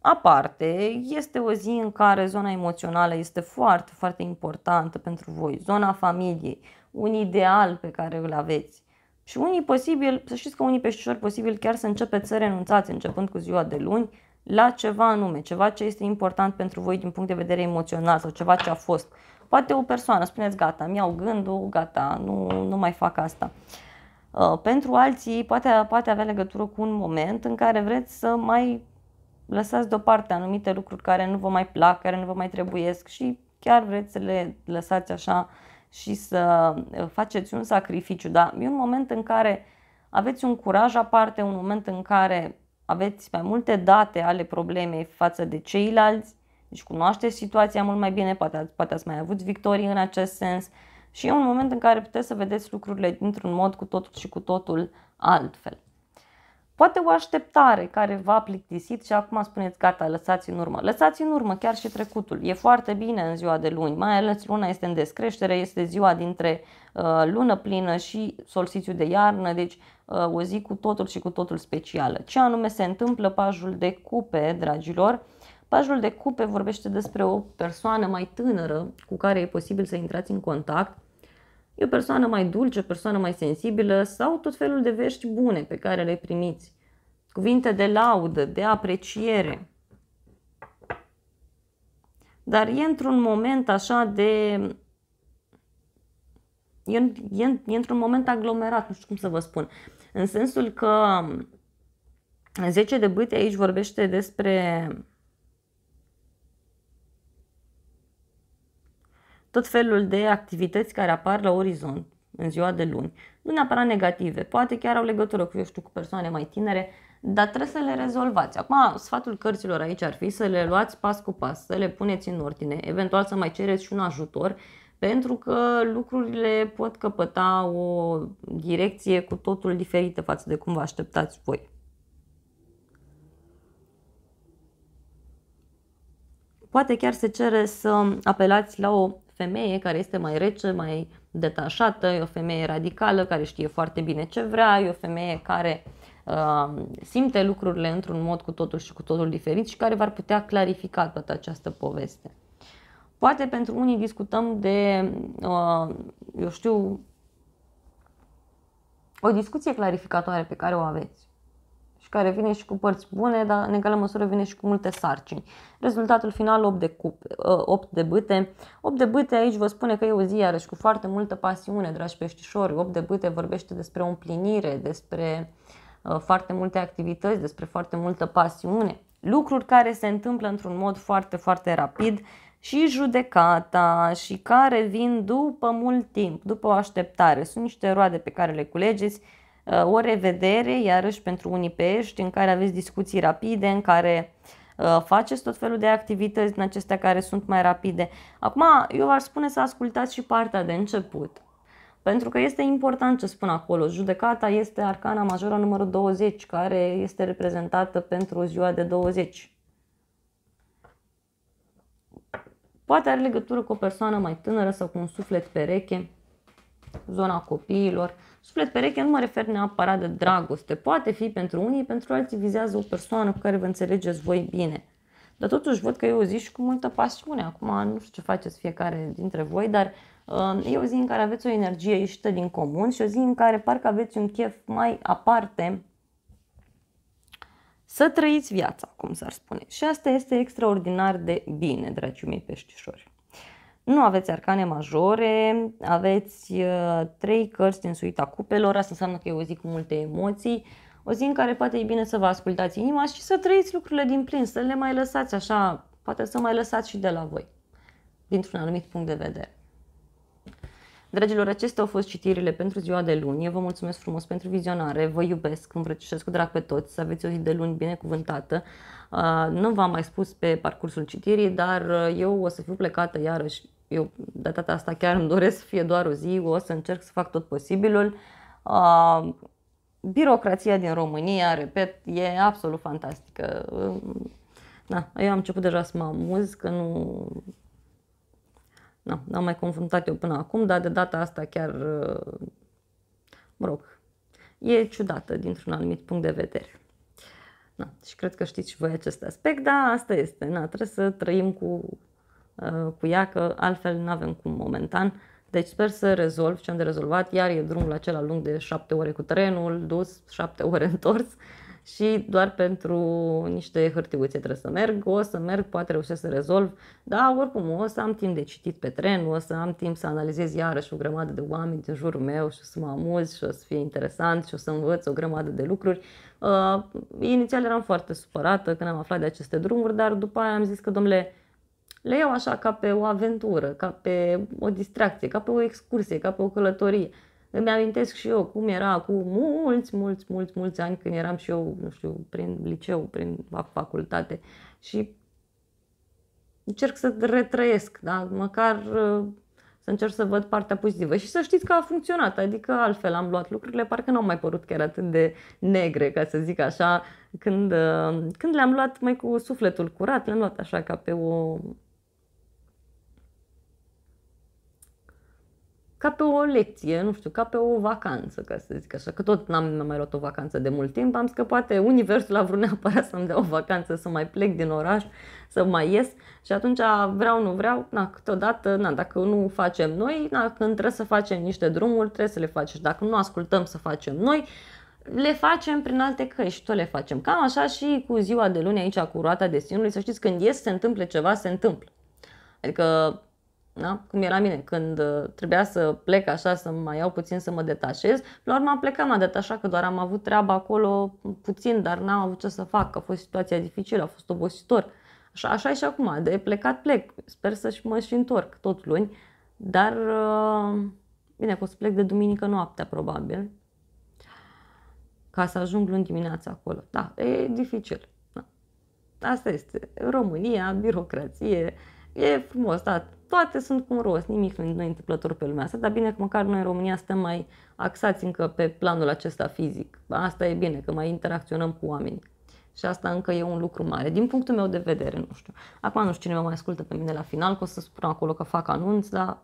aparte, este o zi în care zona emoțională este foarte, foarte importantă pentru voi, zona familiei, un ideal pe care îl aveți. Și unii posibil, să știți că unii peștișori posibil chiar să începeți să renunțați începând cu ziua de luni, la ceva anume, ceva ce este important pentru voi din punct de vedere emoțional sau ceva ce a fost. Poate o persoană, spuneți gata, mi iau gândul, gata, nu, nu mai fac asta. Uh, pentru alții poate, poate avea legătură cu un moment în care vreți să mai lăsați deoparte anumite lucruri care nu vă mai plac, care nu vă mai trebuiesc și chiar vreți să le lăsați așa și să uh, faceți un sacrificiu. Dar e un moment în care aveți un curaj aparte, un moment în care aveți mai multe date ale problemei față de ceilalți, deci cunoașteți situația mult mai bine, poate, ați, poate ați mai avut victorii în acest sens și e un moment în care puteți să vedeți lucrurile dintr-un mod cu totul și cu totul altfel. Poate o așteptare care v-a plictisit și acum spuneți gata, lăsați în urmă. Lăsați în urmă chiar și trecutul. E foarte bine în ziua de luni, mai ales luna este în descreștere, este ziua dintre uh, lună plină și solstițiu de iarnă, deci uh, o zi cu totul și cu totul specială. Ce anume se întâmplă pajul de cupe, dragilor? Pajul de cupe vorbește despre o persoană mai tânără cu care e posibil să intrați în contact, E o persoană mai dulce, o persoană mai sensibilă sau tot felul de vești bune pe care le primiți. Cuvinte de laudă, de apreciere. Dar e într-un moment așa de... E, e, e într-un moment aglomerat, nu știu cum să vă spun. În sensul că 10 de bâte aici vorbește despre tot felul de activități care apar la orizont în ziua de luni, nu neapărat negative, poate chiar au legătură cu, eu știu, cu persoane mai tinere, dar trebuie să le rezolvați. Acum, sfatul cărților aici ar fi să le luați pas cu pas, să le puneți în ordine, eventual să mai cereți și un ajutor, pentru că lucrurile pot căpăta o direcție cu totul diferită față de cum vă așteptați voi. Poate chiar se cere să apelați la o femeie care este mai rece, mai detașată, e o femeie radicală care știe foarte bine ce vrea, e o femeie care uh, simte lucrurile într-un mod cu totul și cu totul diferit și care v-ar putea clarifica toată această poveste. Poate pentru unii discutăm de, uh, eu știu, o discuție clarificatoare pe care o aveți care vine și cu părți bune, dar în egală măsură vine și cu multe sarcini. Rezultatul final 8 de, cup, 8 ă, de bâte. 8 de bâte aici vă spune că e o zi iarăși cu foarte multă pasiune, dragi peștișori. 8 de bâte vorbește despre o împlinire, despre ă, foarte multe activități, despre foarte multă pasiune. Lucruri care se întâmplă într-un mod foarte, foarte rapid și judecata și care vin după mult timp, după o așteptare. Sunt niște roade pe care le culegeți Uh, o revedere, iarăși pentru unii pești, în care aveți discuții rapide, în care uh, faceți tot felul de activități din acestea care sunt mai rapide. Acum, eu v-aș spune să ascultați și partea de început. Pentru că este important ce spun acolo. Judecata este arcana majoră numărul 20, care este reprezentată pentru ziua de 20. Poate are legătură cu o persoană mai tânără sau cu un suflet pereche, zona copiilor. Suflet pereche nu mă refer neapărat de dragoste. Poate fi pentru unii, pentru alții vizează o persoană cu care vă înțelegeți voi bine. Dar totuși văd că e o zi și cu multă pasiune. Acum nu știu ce faceți fiecare dintre voi, dar uh, e o zi în care aveți o energie ieșită din comun și o zi în care parcă aveți un chef mai aparte să trăiți viața, cum s-ar spune. Și asta este extraordinar de bine, dragii mei peștișori. Nu aveți arcane majore, aveți uh, trei cărți în suita cupelor, asta înseamnă că e o zi cu multe emoții, o zi în care poate e bine să vă ascultați inima și să trăiți lucrurile din plin, să le mai lăsați așa, poate să mai lăsați și de la voi, dintr-un anumit punct de vedere. Dragilor, acestea au fost citirile pentru ziua de luni. Eu vă mulțumesc frumos pentru vizionare, vă iubesc, îmbrățișez cu drag pe toți, să aveți o zi de luni binecuvântată. Uh, nu v-am mai spus pe parcursul citirii, dar uh, eu o să fiu plecată iarăși. Eu de data asta chiar îmi doresc să fie doar o zi, o să încerc să fac tot posibilul. Uh, birocrația din România, repet, e absolut fantastică. Na, eu am început deja să mă amuz că nu nu, Na, am mai confruntat eu până acum, dar de data asta chiar, uh, mă rog, e ciudată dintr-un anumit punct de vedere. Na, și cred că știți și voi acest aspect, dar asta este. Na, trebuie să trăim cu, uh, cu ea, că altfel nu avem cum momentan. Deci sper să rezolv ce am de rezolvat, iar e drumul acela lung de șapte ore cu trenul, dus, șapte ore întors și doar pentru niște hârtiuțe trebuie să merg, o să merg, poate reușesc să rezolv, dar oricum o să am timp de citit pe tren, o să am timp să analizez iarăși o grămadă de oameni din jurul meu și o să mă amuz și o să fie interesant și o să învăț o grămadă de lucruri. Uh, inițial eram foarte supărată când am aflat de aceste drumuri, dar după aia am zis că, domnule, le iau așa ca pe o aventură, ca pe o distracție, ca pe o excursie, ca pe o călătorie. Îmi amintesc și eu cum era cu mulți, mulți, mulți, mulți ani când eram și eu, nu știu, prin liceu, prin facultate și încerc să retrăiesc, da? măcar uh, să încerc să văd partea pozitivă și să știți că a funcționat, adică altfel am luat lucrurile, parcă n-au mai părut chiar atât de negre, ca să zic așa, când, uh, când le-am luat mai cu sufletul curat, le-am luat așa ca pe o ca pe o lecție, nu știu, ca pe o vacanță, ca să zic așa, că tot n-am mai luat o vacanță de mult timp, am zis că poate universul a vrut neapărat să-mi dea o vacanță, să mai plec din oraș, să mai ies și atunci vreau, nu vreau, na, câteodată, na, dacă nu facem noi, na, când trebuie să facem niște drumuri, trebuie să le facem și dacă nu ascultăm să facem noi, le facem prin alte căi și tot le facem. Cam așa și cu ziua de luni aici, cu roata destinului, să știți, când ies, se întâmplă ceva, se întâmplă. Adică da? Cum era mine, când uh, trebuia să plec așa, să mai iau puțin să mă detașez, la urmă am plecat, m-am detașat, că doar am avut treaba acolo puțin, dar n-am avut ce să fac, că a fost situația dificilă, a fost obositor. Așa, așa e și acum, de plecat plec, sper să mă și întorc tot luni, dar uh, bine că o să plec de duminică noaptea probabil, ca să ajung luni dimineața acolo. Da, e dificil. Da. Asta este România, birocrație, e frumos, da, toate sunt cu un rost, nimic nu e întâmplător pe lumea asta, dar bine că măcar noi în România suntem mai axați încă pe planul acesta fizic. Asta e bine, că mai interacționăm cu oamenii. Și asta încă e un lucru mare, din punctul meu de vedere, nu știu. Acum nu știu cine mă mai ascultă pe mine la final, că o să spun acolo că fac anunț, dar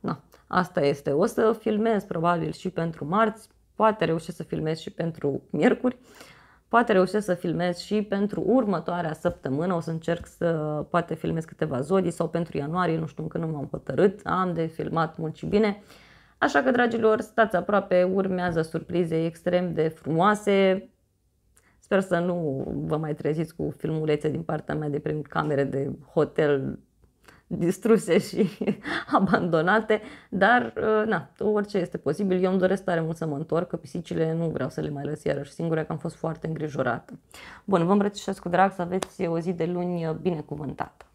na, asta este. O să filmez probabil și pentru marți, poate reușesc să filmez și pentru miercuri. Uh, Poate reușesc să filmez și pentru următoarea săptămână, o să încerc să poate filmez câteva zodii sau pentru ianuarie, nu știu când nu m-am hotărât, am de filmat mult și bine. Așa că, dragilor, stați aproape, urmează surprize extrem de frumoase. Sper să nu vă mai treziți cu filmulețe din partea mea de prin camere de hotel distruse și abandonate, dar uh, na, orice este posibil. Eu îmi doresc tare mult să mă întorc, că pisicile nu vreau să le mai lăs iarăși singure, că am fost foarte îngrijorată. Bun, vă îmbrățișez cu drag, să aveți o zi de luni uh, binecuvântată.